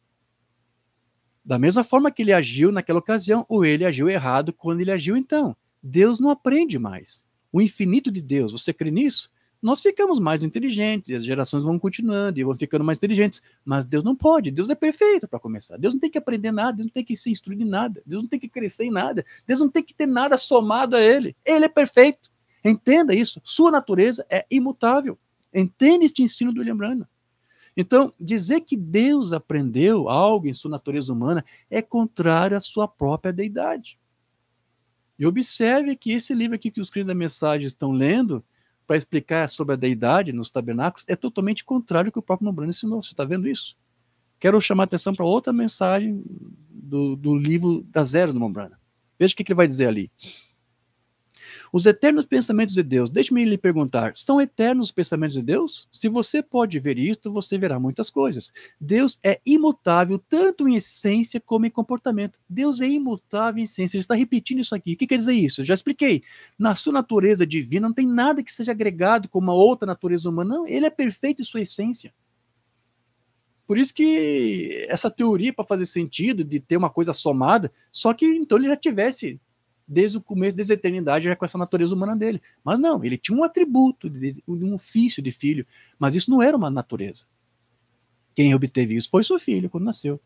A: Da mesma forma que ele agiu naquela ocasião, ou ele agiu errado quando ele agiu então. Deus não aprende mais o infinito de Deus, você crê nisso? Nós ficamos mais inteligentes, e as gerações vão continuando e vão ficando mais inteligentes, mas Deus não pode, Deus é perfeito para começar. Deus não tem que aprender nada, Deus não tem que se instruir em nada, Deus não tem que crescer em nada, Deus não tem que ter nada somado a Ele. Ele é perfeito. Entenda isso, sua natureza é imutável. Entenda este ensino do William Branham. Então, dizer que Deus aprendeu algo em sua natureza humana é contrário à sua própria deidade. E observe que esse livro aqui que os crentes da mensagem estão lendo, para explicar sobre a deidade nos tabernáculos, é totalmente contrário ao que o próprio Mobrano ensinou. Você está vendo isso? Quero chamar a atenção para outra mensagem do, do livro das eras do Mombrana. Veja o que, que ele vai dizer ali. Os eternos pensamentos de Deus, deixe-me lhe perguntar, são eternos os pensamentos de Deus? Se você pode ver isto, você verá muitas coisas. Deus é imutável tanto em essência como em comportamento. Deus é imutável em essência. Ele está repetindo isso aqui. O que quer dizer isso? Eu já expliquei. Na sua natureza divina não tem nada que seja agregado com uma outra natureza humana. Não, ele é perfeito em sua essência. Por isso que essa teoria para fazer sentido de ter uma coisa somada, só que então ele já tivesse desde o começo, desde a eternidade, já com essa natureza humana dele. Mas não, ele tinha um atributo, um ofício de filho, mas isso não era uma natureza. Quem obteve isso foi seu filho quando nasceu.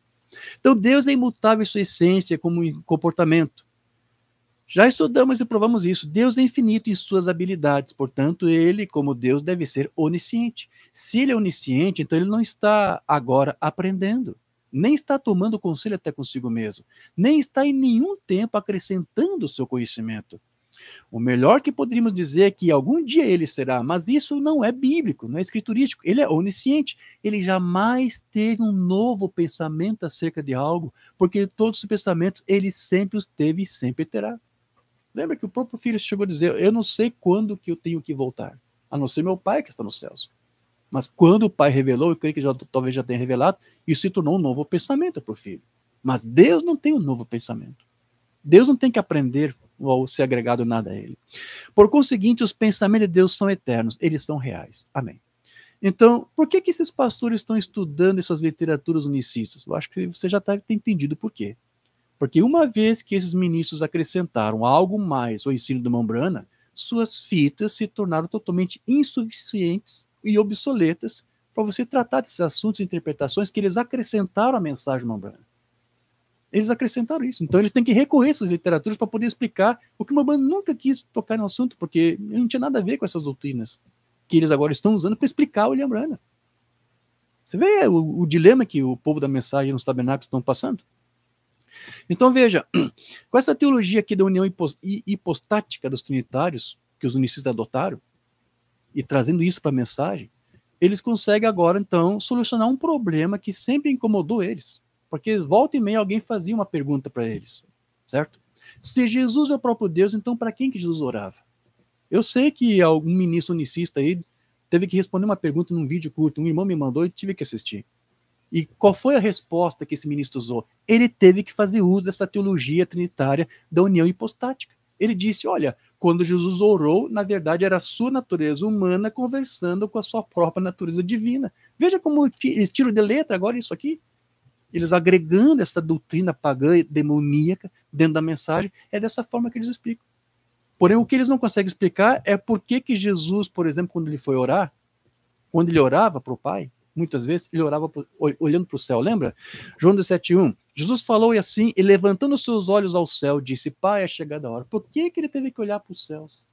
A: Então Deus é imutável em sua essência como em comportamento. Já estudamos e provamos isso. Deus é infinito em suas habilidades, portanto, ele, como Deus, deve ser onisciente. Se ele é onisciente, então ele não está agora aprendendo nem está tomando conselho até consigo mesmo, nem está em nenhum tempo acrescentando o seu conhecimento. O melhor que poderíamos dizer é que algum dia ele será, mas isso não é bíblico, não é escriturístico. Ele é onisciente. Ele jamais teve um novo pensamento acerca de algo, porque todos os pensamentos ele sempre os teve e sempre terá. Lembra que o próprio filho chegou a dizer: Eu não sei quando que eu tenho que voltar, a não ser meu pai que está nos céus. Mas quando o pai revelou, eu creio que já, talvez já tenha revelado, isso se tornou um novo pensamento para o filho. Mas Deus não tem um novo pensamento. Deus não tem que aprender ou ser agregado nada a ele. Por conseguinte, os pensamentos de Deus são eternos, eles são reais. Amém. Então, por que, que esses pastores estão estudando essas literaturas unicistas? Eu acho que você já deve ter entendido por quê. Porque uma vez que esses ministros acrescentaram algo mais ao ensino do Mombrana, suas fitas se tornaram totalmente insuficientes e obsoletas para você tratar desses assuntos e interpretações que eles acrescentaram à mensagem Mambrana. Eles acrescentaram isso. Então eles têm que recorrer a essas literaturas para poder explicar o que Mambrana nunca quis tocar no assunto, porque ele não tinha nada a ver com essas doutrinas que eles agora estão usando para explicar o William Você vê o, o, dilema que o povo da mensagem nos tabernáculos estão passando? Então veja, com essa teologia aqui da união hipostática dos trinitários que os unicistas adotaram, e trazendo isso para a mensagem, eles conseguem agora, então, solucionar um problema que sempre incomodou eles. Porque volta e meia alguém fazia uma pergunta para eles, certo? Se Jesus é o próprio Deus, então para quem que Jesus orava? Eu sei que algum ministro unicista aí teve que responder uma pergunta num vídeo curto, um irmão me mandou e tive que assistir. E qual foi a resposta que esse ministro usou? Ele teve que fazer uso dessa teologia trinitária da união hipostática. Ele disse: olha, quando Jesus orou, na verdade era a sua natureza humana conversando com a sua própria natureza divina. Veja como eles tiram de letra agora isso aqui. Eles agregando essa doutrina pagã e demoníaca dentro da mensagem, é dessa forma que eles explicam. Porém, o que eles não conseguem explicar é por que, que Jesus, por exemplo, quando ele foi orar, quando ele orava para o Pai, muitas vezes, ele orava olhando para o céu, lembra? João 17,1. Jesus falou e assim, e levantando seus olhos ao céu, disse: Pai, é chegada a hora. Por que, que ele teve que olhar para os céus?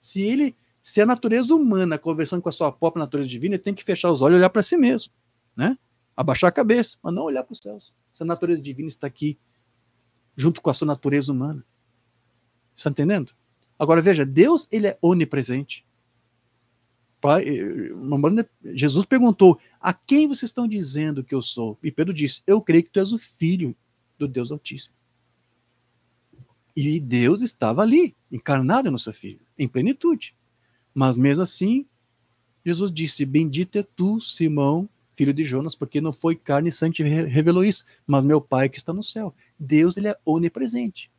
A: Se ele, se a natureza humana conversando com a sua própria natureza divina, ele tem que fechar os olhos e olhar para si mesmo, né? Abaixar a cabeça, mas não olhar para os céus. se a natureza divina está aqui, junto com a sua natureza humana. Está entendendo? Agora veja, Deus ele é onipresente. Jesus perguntou: A quem vocês estão dizendo que eu sou? E Pedro disse: Eu creio que tu és o filho do Deus Altíssimo. E Deus estava ali, encarnado no seu filho, em plenitude. Mas mesmo assim, Jesus disse: Bendito é tu, Simão, filho de Jonas, porque não foi carne santa revelou isso, mas meu Pai que está no céu. Deus ele é onipresente.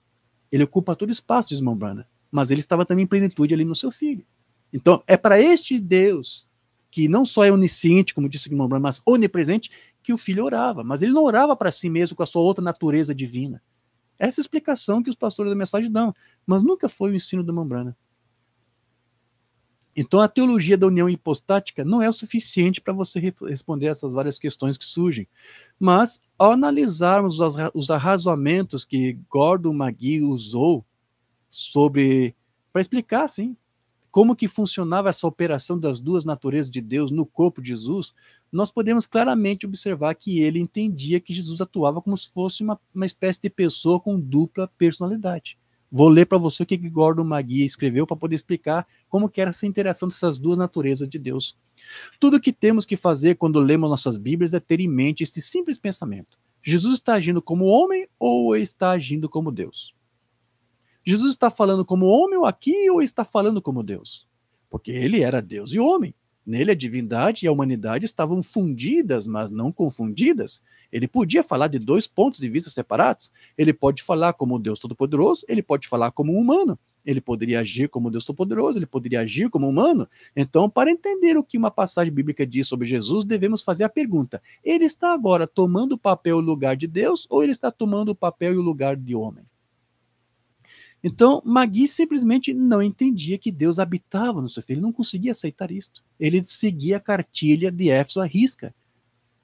A: Ele ocupa todo espaço, diz Mambrana. Mas ele estava também em plenitude ali no seu filho. Então, é para este Deus, que não só é onisciente, como disse Sigmund Brand, mas onipresente, que o filho orava. Mas ele não orava para si mesmo com a sua outra natureza divina. Essa é explicação que os pastores da mensagem dão, mas nunca foi o ensino do Mambrana. Então, a teologia da união hipostática não é o suficiente para você responder essas várias questões que surgem. Mas, ao analisarmos os arrazoamentos que Gordon McGee usou sobre para explicar, sim, como que funcionava essa operação das duas naturezas de Deus no corpo de Jesus, nós podemos claramente observar que ele entendia que Jesus atuava como se fosse uma, uma espécie de pessoa com dupla personalidade. Vou ler para você o que Gordon Magui escreveu para poder explicar como que era essa interação dessas duas naturezas de Deus. Tudo o que temos que fazer quando lemos nossas Bíblias é ter em mente este simples pensamento. Jesus está agindo como homem ou está agindo como Deus? Jesus está falando como homem aqui ou está falando como Deus? Porque ele era Deus e homem. Nele a divindade e a humanidade estavam fundidas, mas não confundidas. Ele podia falar de dois pontos de vista separados. Ele pode falar como Deus Todo-Poderoso, ele pode falar como um humano. Ele poderia agir como Deus Todo-Poderoso, ele poderia agir como humano. Então, para entender o que uma passagem bíblica diz sobre Jesus, devemos fazer a pergunta: ele está agora tomando o papel e o lugar de Deus ou ele está tomando o papel e o lugar de homem? Então, Magui simplesmente não entendia que Deus habitava no seu filho, ele não conseguia aceitar isto. Ele seguia a cartilha de Éfeso à risca.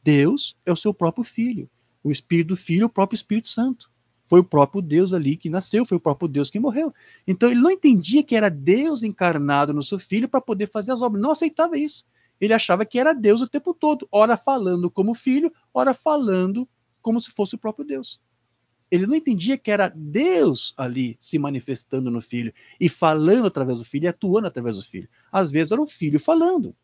A: Deus é o seu próprio filho, o espírito do filho é o próprio Espírito Santo. Foi o próprio Deus ali que nasceu, foi o próprio Deus que morreu. Então, ele não entendia que era Deus encarnado no seu filho para poder fazer as obras, não aceitava isso. Ele achava que era Deus o tempo todo, ora falando como filho, ora falando como se fosse o próprio Deus. Ele não entendia que era Deus ali se manifestando no filho e falando através do filho e atuando através do filho. Às vezes era o filho falando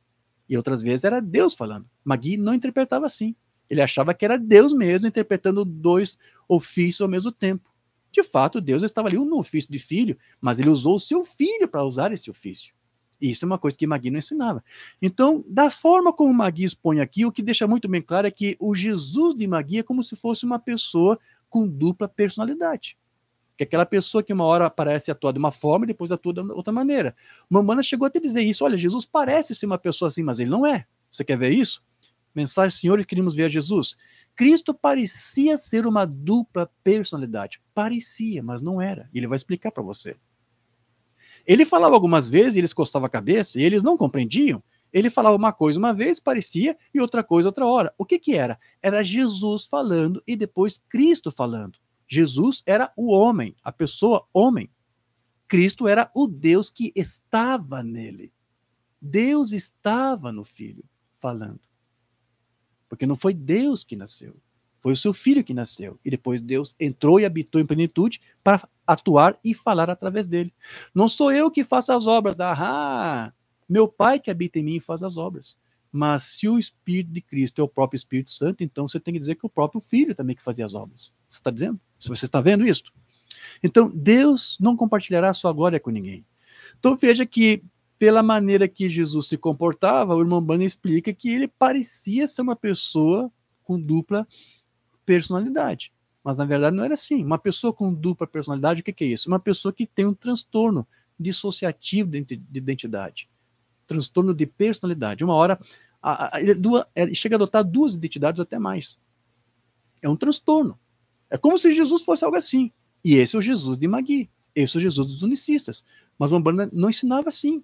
A: e outras vezes era Deus falando. Magui não interpretava assim. Ele achava que era Deus mesmo interpretando dois ofícios ao mesmo tempo. De fato, Deus estava ali no ofício de filho, mas ele usou o seu filho para usar esse ofício. isso é uma coisa que Magui não ensinava. Então, da forma como Magui expõe aqui, o que deixa muito bem claro é que o Jesus de Magui é como se fosse uma pessoa com dupla personalidade. Que é aquela pessoa que uma hora parece atuar de uma forma e depois atua de outra maneira. Mamana chegou até dizer isso: olha, Jesus parece ser uma pessoa assim, mas ele não é. Você quer ver isso? Mensagem, senhores, queríamos ver Jesus. Cristo parecia ser uma dupla personalidade. Parecia, mas não era. Ele vai explicar para você. Ele falava algumas vezes, e eles coçavam a cabeça e eles não compreendiam. Ele falava uma coisa uma vez, parecia, e outra coisa outra hora. O que que era? Era Jesus falando e depois Cristo falando. Jesus era o homem, a pessoa homem. Cristo era o Deus que estava nele. Deus estava no filho falando. Porque não foi Deus que nasceu, foi o seu filho que nasceu. E depois Deus entrou e habitou em plenitude para atuar e falar através dele. Não sou eu que faço as obras, ah, meu Pai que habita em mim faz as obras. Mas se o Espírito de Cristo é o próprio Espírito Santo, então você tem que dizer que o próprio Filho também que fazia as obras. Você está dizendo? Você está vendo isso? Então, Deus não compartilhará sua glória com ninguém. Então, veja que, pela maneira que Jesus se comportava, o irmão Banda explica que ele parecia ser uma pessoa com dupla personalidade. Mas, na verdade, não era assim. Uma pessoa com dupla personalidade, o que é isso? Uma pessoa que tem um transtorno dissociativo de identidade transtorno de personalidade. Uma hora, a, a, ele, é duas, é, ele chega a adotar duas identidades até mais. É um transtorno. É como se Jesus fosse algo assim. E esse é o Jesus de Magui. Esse é o Jesus dos unicistas. Mas uma Umbanda não ensinava assim.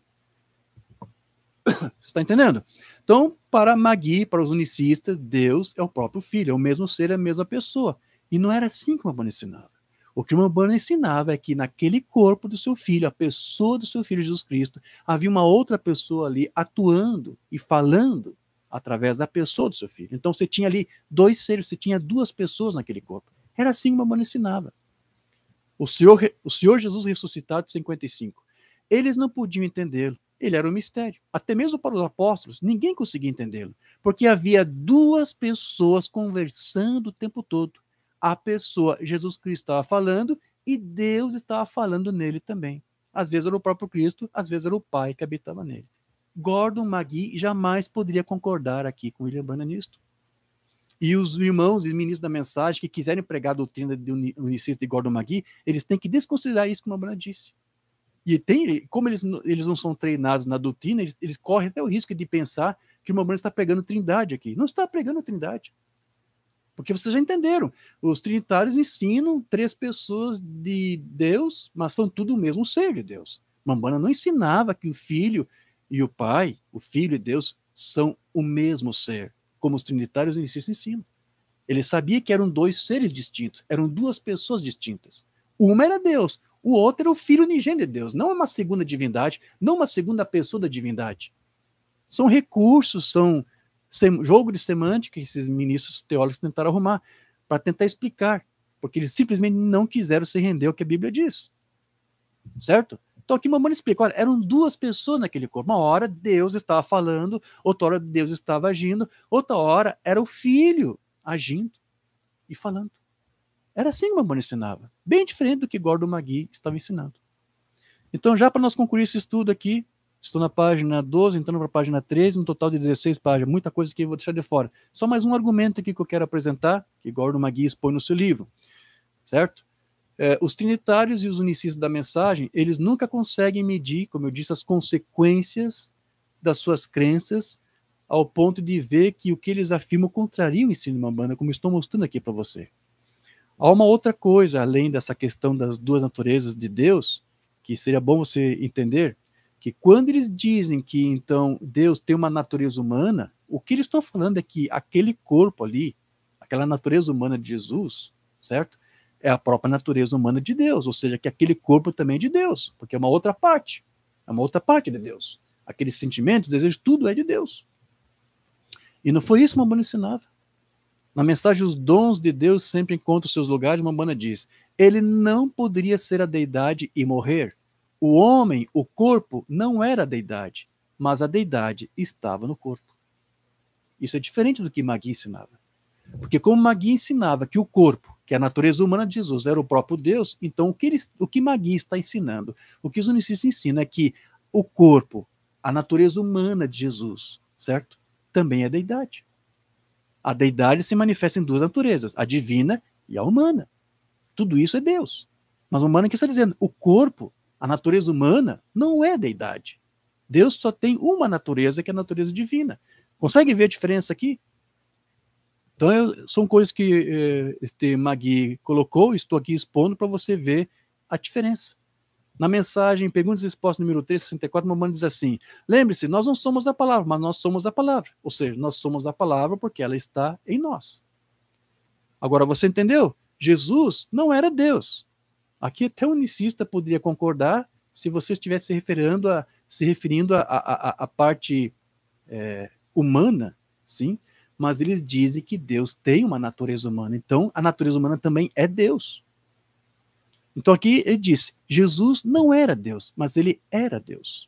A: Você está entendendo? Então, para Magui, para os unicistas, Deus é o próprio Filho, é o mesmo ser, é a mesma pessoa. E não era assim que o Umbanda ensinava. O que o irmão ensinava é que naquele corpo do seu filho, a pessoa do seu filho Jesus Cristo, havia uma outra pessoa ali atuando e falando através da pessoa do seu filho. Então você tinha ali dois seres, você tinha duas pessoas naquele corpo. Era assim que o Mamãe ensinava. O Senhor, o Senhor Jesus ressuscitado de 55. Eles não podiam entendê-lo. Ele era um mistério. Até mesmo para os apóstolos, ninguém conseguia entendê-lo. Porque havia duas pessoas conversando o tempo todo a pessoa, Jesus Cristo estava falando e Deus estava falando nele também. Às vezes era o próprio Cristo, às vezes era o Pai que habitava nele. Gordon McGee jamais poderia concordar aqui com William Branham nisto. E os irmãos e ministros da mensagem que quiserem pregar a doutrina de unicista de Gordon McGee, eles têm que desconsiderar isso que o Branham disse. E tem, como eles, eles não são treinados na doutrina, eles, eles correm até o risco de pensar que o Branham está pregando trindade aqui. Não está pregando trindade. Porque vocês já entenderam. Os trinitários ensinam três pessoas de Deus, mas são tudo o mesmo ser de Deus. Mambana não ensinava que o filho e o pai, o filho e Deus, são o mesmo ser, como os trinitários no ensinam. Ele sabia que eram dois seres distintos, eram duas pessoas distintas. Uma era Deus, o outro era o filho unigênito de Deus, não uma segunda divindade, não uma segunda pessoa da divindade. São recursos, são jogo de semântica que esses ministros teólogos tentaram arrumar para tentar explicar, porque eles simplesmente não quiseram se render ao que a Bíblia diz. Certo? Então aqui Mamona explica, olha, eram duas pessoas naquele corpo. Uma hora Deus estava falando, outra hora Deus estava agindo, outra hora era o filho agindo e falando. Era assim que Mamona ensinava, bem diferente do que Gordon Magui estava ensinando. Então já para nós concluir esse estudo aqui, Estou na página 12, entrando para a página 13, um total de 16 páginas, muita coisa que eu vou deixar de fora. Só mais um argumento aqui que eu quero apresentar, que Gordon Magui expõe no seu livro, certo? É, os trinitários e os unicistas da mensagem, eles nunca conseguem medir, como eu disse, as consequências das suas crenças ao ponto de ver que o que eles afirmam contraria o ensino de uma banda, como estou mostrando aqui para você. Há uma outra coisa, além dessa questão das duas naturezas de Deus, que seria bom você entender, que quando eles dizem que então Deus tem uma natureza humana, o que eles estão falando é que aquele corpo ali, aquela natureza humana de Jesus, certo? É a própria natureza humana de Deus, ou seja, que aquele corpo também é de Deus, porque é uma outra parte, é uma outra parte de Deus. Aqueles sentimentos, desejos, tudo é de Deus. E não foi isso que Mamana ensinava. Na mensagem Os Dons de Deus Sempre Encontram Seus Lugares, Mamana diz, ele não poderia ser a deidade e morrer. O homem, o corpo, não era a deidade, mas a deidade estava no corpo. Isso é diferente do que Magui ensinava. Porque como Magui ensinava que o corpo, que é a natureza humana de Jesus era o próprio Deus, então o que, ele, o que Magui está ensinando, o que os unicistas ensinam é que o corpo, a natureza humana de Jesus, certo? Também é deidade. A deidade se manifesta em duas naturezas, a divina e a humana. Tudo isso é Deus. Mas o humano que está dizendo, o corpo a natureza humana não é deidade. Deus só tem uma natureza, que é a natureza divina. Consegue ver a diferença aqui? Então, eu, são coisas que eh, este Magui colocou, estou aqui expondo para você ver a diferença. Na mensagem, perguntas e respostas número 364, Mamãe diz assim: Lembre-se, nós não somos a palavra, mas nós somos a palavra. Ou seja, nós somos a palavra porque ela está em nós. Agora você entendeu? Jesus não era Deus. Aqui até o unicista poderia concordar se você estivesse a, se referindo à a, a, a, parte é, humana, sim, mas eles dizem que Deus tem uma natureza humana, então a natureza humana também é Deus. Então aqui ele disse: Jesus não era Deus, mas ele era Deus.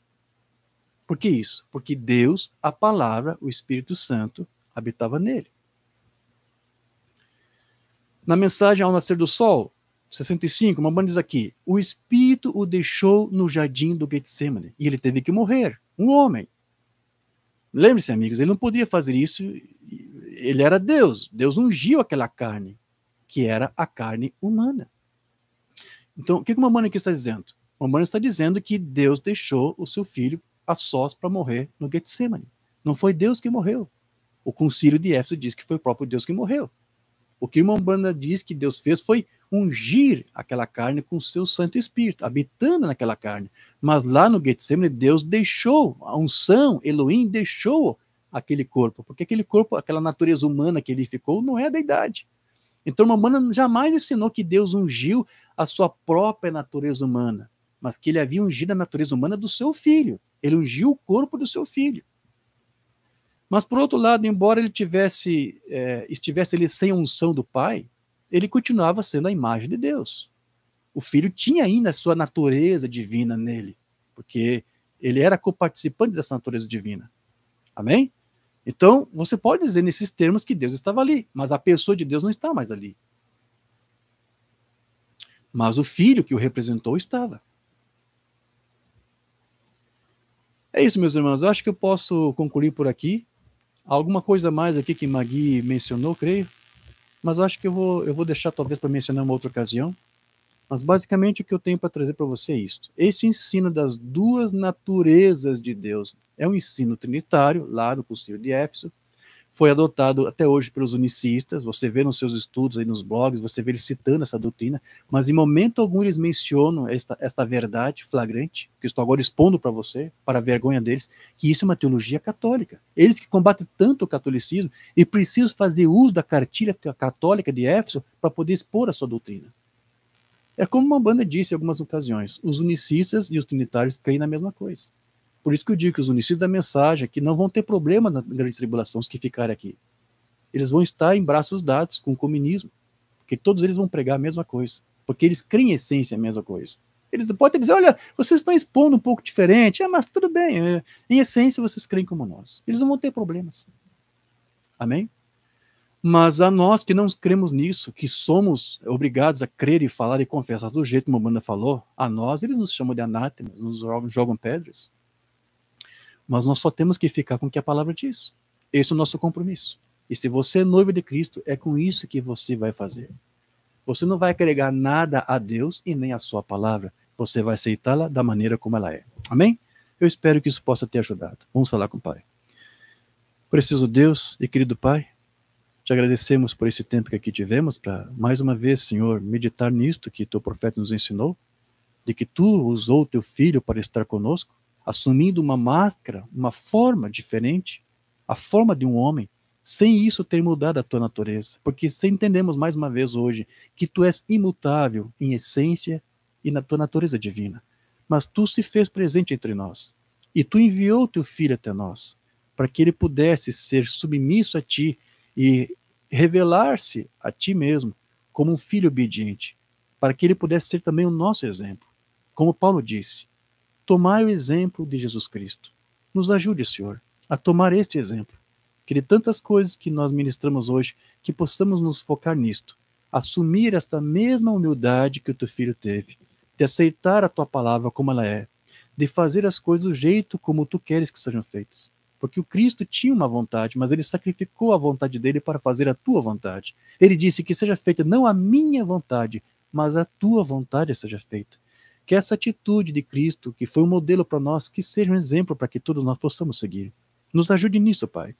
A: Por que isso? Porque Deus, a palavra, o Espírito Santo, habitava nele. Na mensagem ao nascer do sol, 65, banda diz aqui: o Espírito o deixou no jardim do Getsemane e ele teve que morrer, um homem. Lembre-se, amigos, ele não podia fazer isso, ele era Deus. Deus ungiu aquela carne, que era a carne humana. Então, o que, uma Mamãe aqui está dizendo? Mamãe está dizendo que Deus deixou o seu filho a sós para morrer no Getsemane. Não foi Deus que morreu. O concílio de Éfeso diz que foi o próprio Deus que morreu. O que uma banda diz que Deus fez foi ungir aquela carne com o seu Santo Espírito, habitando naquela carne. Mas lá no Getsemane, Deus deixou, a unção, Elohim deixou aquele corpo, porque aquele corpo, aquela natureza humana que ele ficou, não é da idade. Então, uma humana jamais ensinou que Deus ungiu a sua própria natureza humana, mas que ele havia ungido a natureza humana do seu filho. Ele ungiu o corpo do seu filho. Mas, por outro lado, embora ele tivesse, é, estivesse ele sem unção do Pai, ele continuava sendo a imagem de Deus. O filho tinha ainda a sua natureza divina nele, porque ele era coparticipante dessa natureza divina. Amém? Então, você pode dizer nesses termos que Deus estava ali, mas a pessoa de Deus não está mais ali. Mas o filho que o representou estava. É isso, meus irmãos. Eu acho que eu posso concluir por aqui. alguma coisa mais aqui que Magui mencionou, creio? mas eu acho que eu vou, eu vou deixar talvez para mencionar uma outra ocasião. Mas basicamente o que eu tenho para trazer para você é isto. Esse ensino das duas naturezas de Deus é um ensino trinitário, lá do Concílio de Éfeso, foi adotado até hoje pelos unicistas, você vê nos seus estudos aí nos blogs, você vê eles citando essa doutrina, mas em momento algum eles mencionam esta, esta verdade flagrante, que estou agora expondo para você, para a vergonha deles, que isso é uma teologia católica. Eles que combatem tanto o catolicismo e precisam fazer uso da cartilha católica de Éfeso para poder expor a sua doutrina. É como uma banda disse em algumas ocasiões, os unicistas e os trinitários creem na mesma coisa. Por isso que eu digo que os unicidos da mensagem aqui não vão ter problema na grande tribulação, os que ficarem aqui. Eles vão estar em braços dados com o comunismo, porque todos eles vão pregar a mesma coisa, porque eles creem em essência a mesma coisa. Eles podem dizer, olha, vocês estão expondo um pouco diferente, é, mas tudo bem, é, em essência vocês creem como nós. Eles não vão ter problemas. Amém? Mas a nós que não cremos nisso, que somos obrigados a crer e falar e confessar do jeito que o Mamanda falou, a nós eles nos chamam de anátemas, nos jogam pedras. Mas nós só temos que ficar com o que a palavra diz. Esse é o nosso compromisso. E se você é noivo de Cristo, é com isso que você vai fazer. Você não vai agregar nada a Deus e nem a sua palavra. Você vai aceitá-la da maneira como ela é. Amém? Eu espero que isso possa ter ajudado. Vamos falar com o Pai. Preciso Deus e querido Pai, te agradecemos por esse tempo que aqui tivemos para, mais uma vez, Senhor, meditar nisto que teu profeta nos ensinou, de que tu usou teu filho para estar conosco assumindo uma máscara, uma forma diferente, a forma de um homem, sem isso ter mudado a tua natureza. Porque se entendemos mais uma vez hoje que tu és imutável em essência e na tua natureza divina, mas tu se fez presente entre nós e tu enviou teu filho até nós para que ele pudesse ser submisso a ti e revelar-se a ti mesmo como um filho obediente, para que ele pudesse ser também o nosso exemplo. Como Paulo disse, Tomai o exemplo de Jesus Cristo. Nos ajude, Senhor, a tomar este exemplo. Que de tantas coisas que nós ministramos hoje, que possamos nos focar nisto. Assumir esta mesma humildade que o teu filho teve, de aceitar a tua palavra como ela é, de fazer as coisas do jeito como tu queres que sejam feitas. Porque o Cristo tinha uma vontade, mas ele sacrificou a vontade dele para fazer a tua vontade. Ele disse que seja feita não a minha vontade, mas a tua vontade seja feita. Que essa atitude de Cristo, que foi um modelo para nós, que seja um exemplo para que todos nós possamos seguir. Nos ajude nisso, Pai.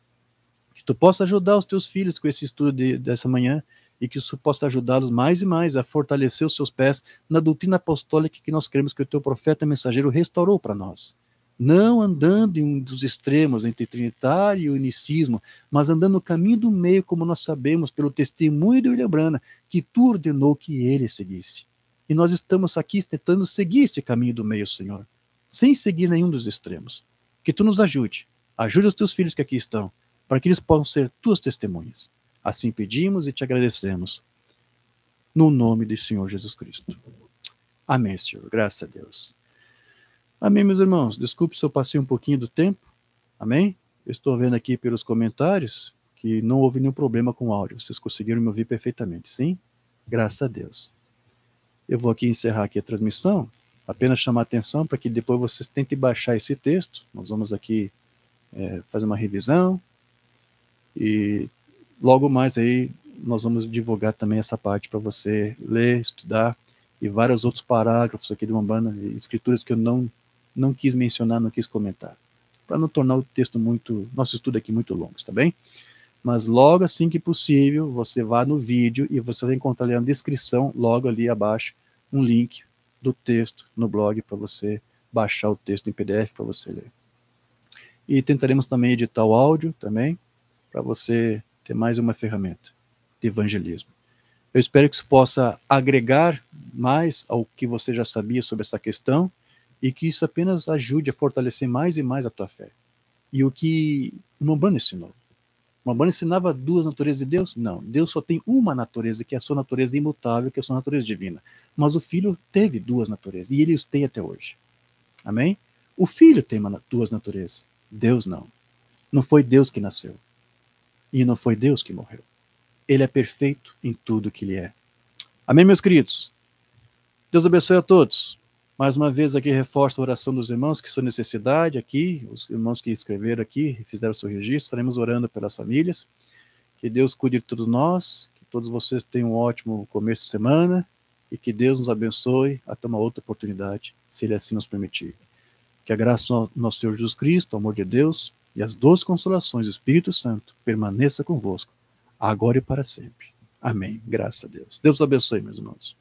A: Que tu possa ajudar os teus filhos com esse estudo de, dessa manhã e que isso possa ajudá-los mais e mais a fortalecer os seus pés na doutrina apostólica que nós cremos que o teu profeta mensageiro restaurou para nós não andando em um dos extremos entre trinitário e unicismo, mas andando no caminho do meio, como nós sabemos pelo testemunho de William Brana, que tu ordenou que ele seguisse. E nós estamos aqui tentando seguir este caminho do meio, Senhor, sem seguir nenhum dos extremos. Que tu nos ajude, ajude os teus filhos que aqui estão, para que eles possam ser tuas testemunhas. Assim pedimos e te agradecemos. No nome do Senhor Jesus Cristo. Amém, Senhor. Graças a Deus. Amém, meus irmãos. Desculpe se eu passei um pouquinho do tempo. Amém? estou vendo aqui pelos comentários que não houve nenhum problema com o áudio. Vocês conseguiram me ouvir perfeitamente, sim? Graças a Deus. Eu vou aqui encerrar aqui a transmissão, apenas chamar a atenção para que depois vocês tentem baixar esse texto. Nós vamos aqui é, fazer uma revisão e logo mais aí nós vamos divulgar também essa parte para você ler, estudar e vários outros parágrafos aqui de Umbanda, escrituras que eu não não quis mencionar, não quis comentar, para não tornar o texto muito, nosso estudo aqui muito longo, está bem? mas logo assim que possível, você vá no vídeo e você vai encontrar ali na descrição, logo ali abaixo, um link do texto no blog para você baixar o texto em PDF para você ler. E tentaremos também editar o áudio também, para você ter mais uma ferramenta de evangelismo. Eu espero que isso possa agregar mais ao que você já sabia sobre essa questão e que isso apenas ajude a fortalecer mais e mais a tua fé. E o que o Umbanda ensinou. Umbanda ensinava duas naturezas de Deus? Não. Deus só tem uma natureza, que é a sua natureza imutável, que é a sua natureza divina. Mas o Filho teve duas naturezas, e ele os tem até hoje. Amém? O Filho tem uma, duas naturezas, Deus não. Não foi Deus que nasceu. E não foi Deus que morreu. Ele é perfeito em tudo que ele é. Amém, meus queridos? Deus abençoe a todos. Mais uma vez aqui reforço a oração dos irmãos que são necessidade aqui, os irmãos que escreveram aqui, fizeram o seu registro, estaremos orando pelas famílias. Que Deus cuide de todos nós, que todos vocês tenham um ótimo começo de semana e que Deus nos abençoe até uma outra oportunidade, se Ele assim nos permitir. Que a graça do nosso Senhor Jesus Cristo, o amor de Deus e as duas consolações do Espírito Santo permaneça convosco, agora e para sempre. Amém. Graças a Deus. Deus abençoe, meus irmãos.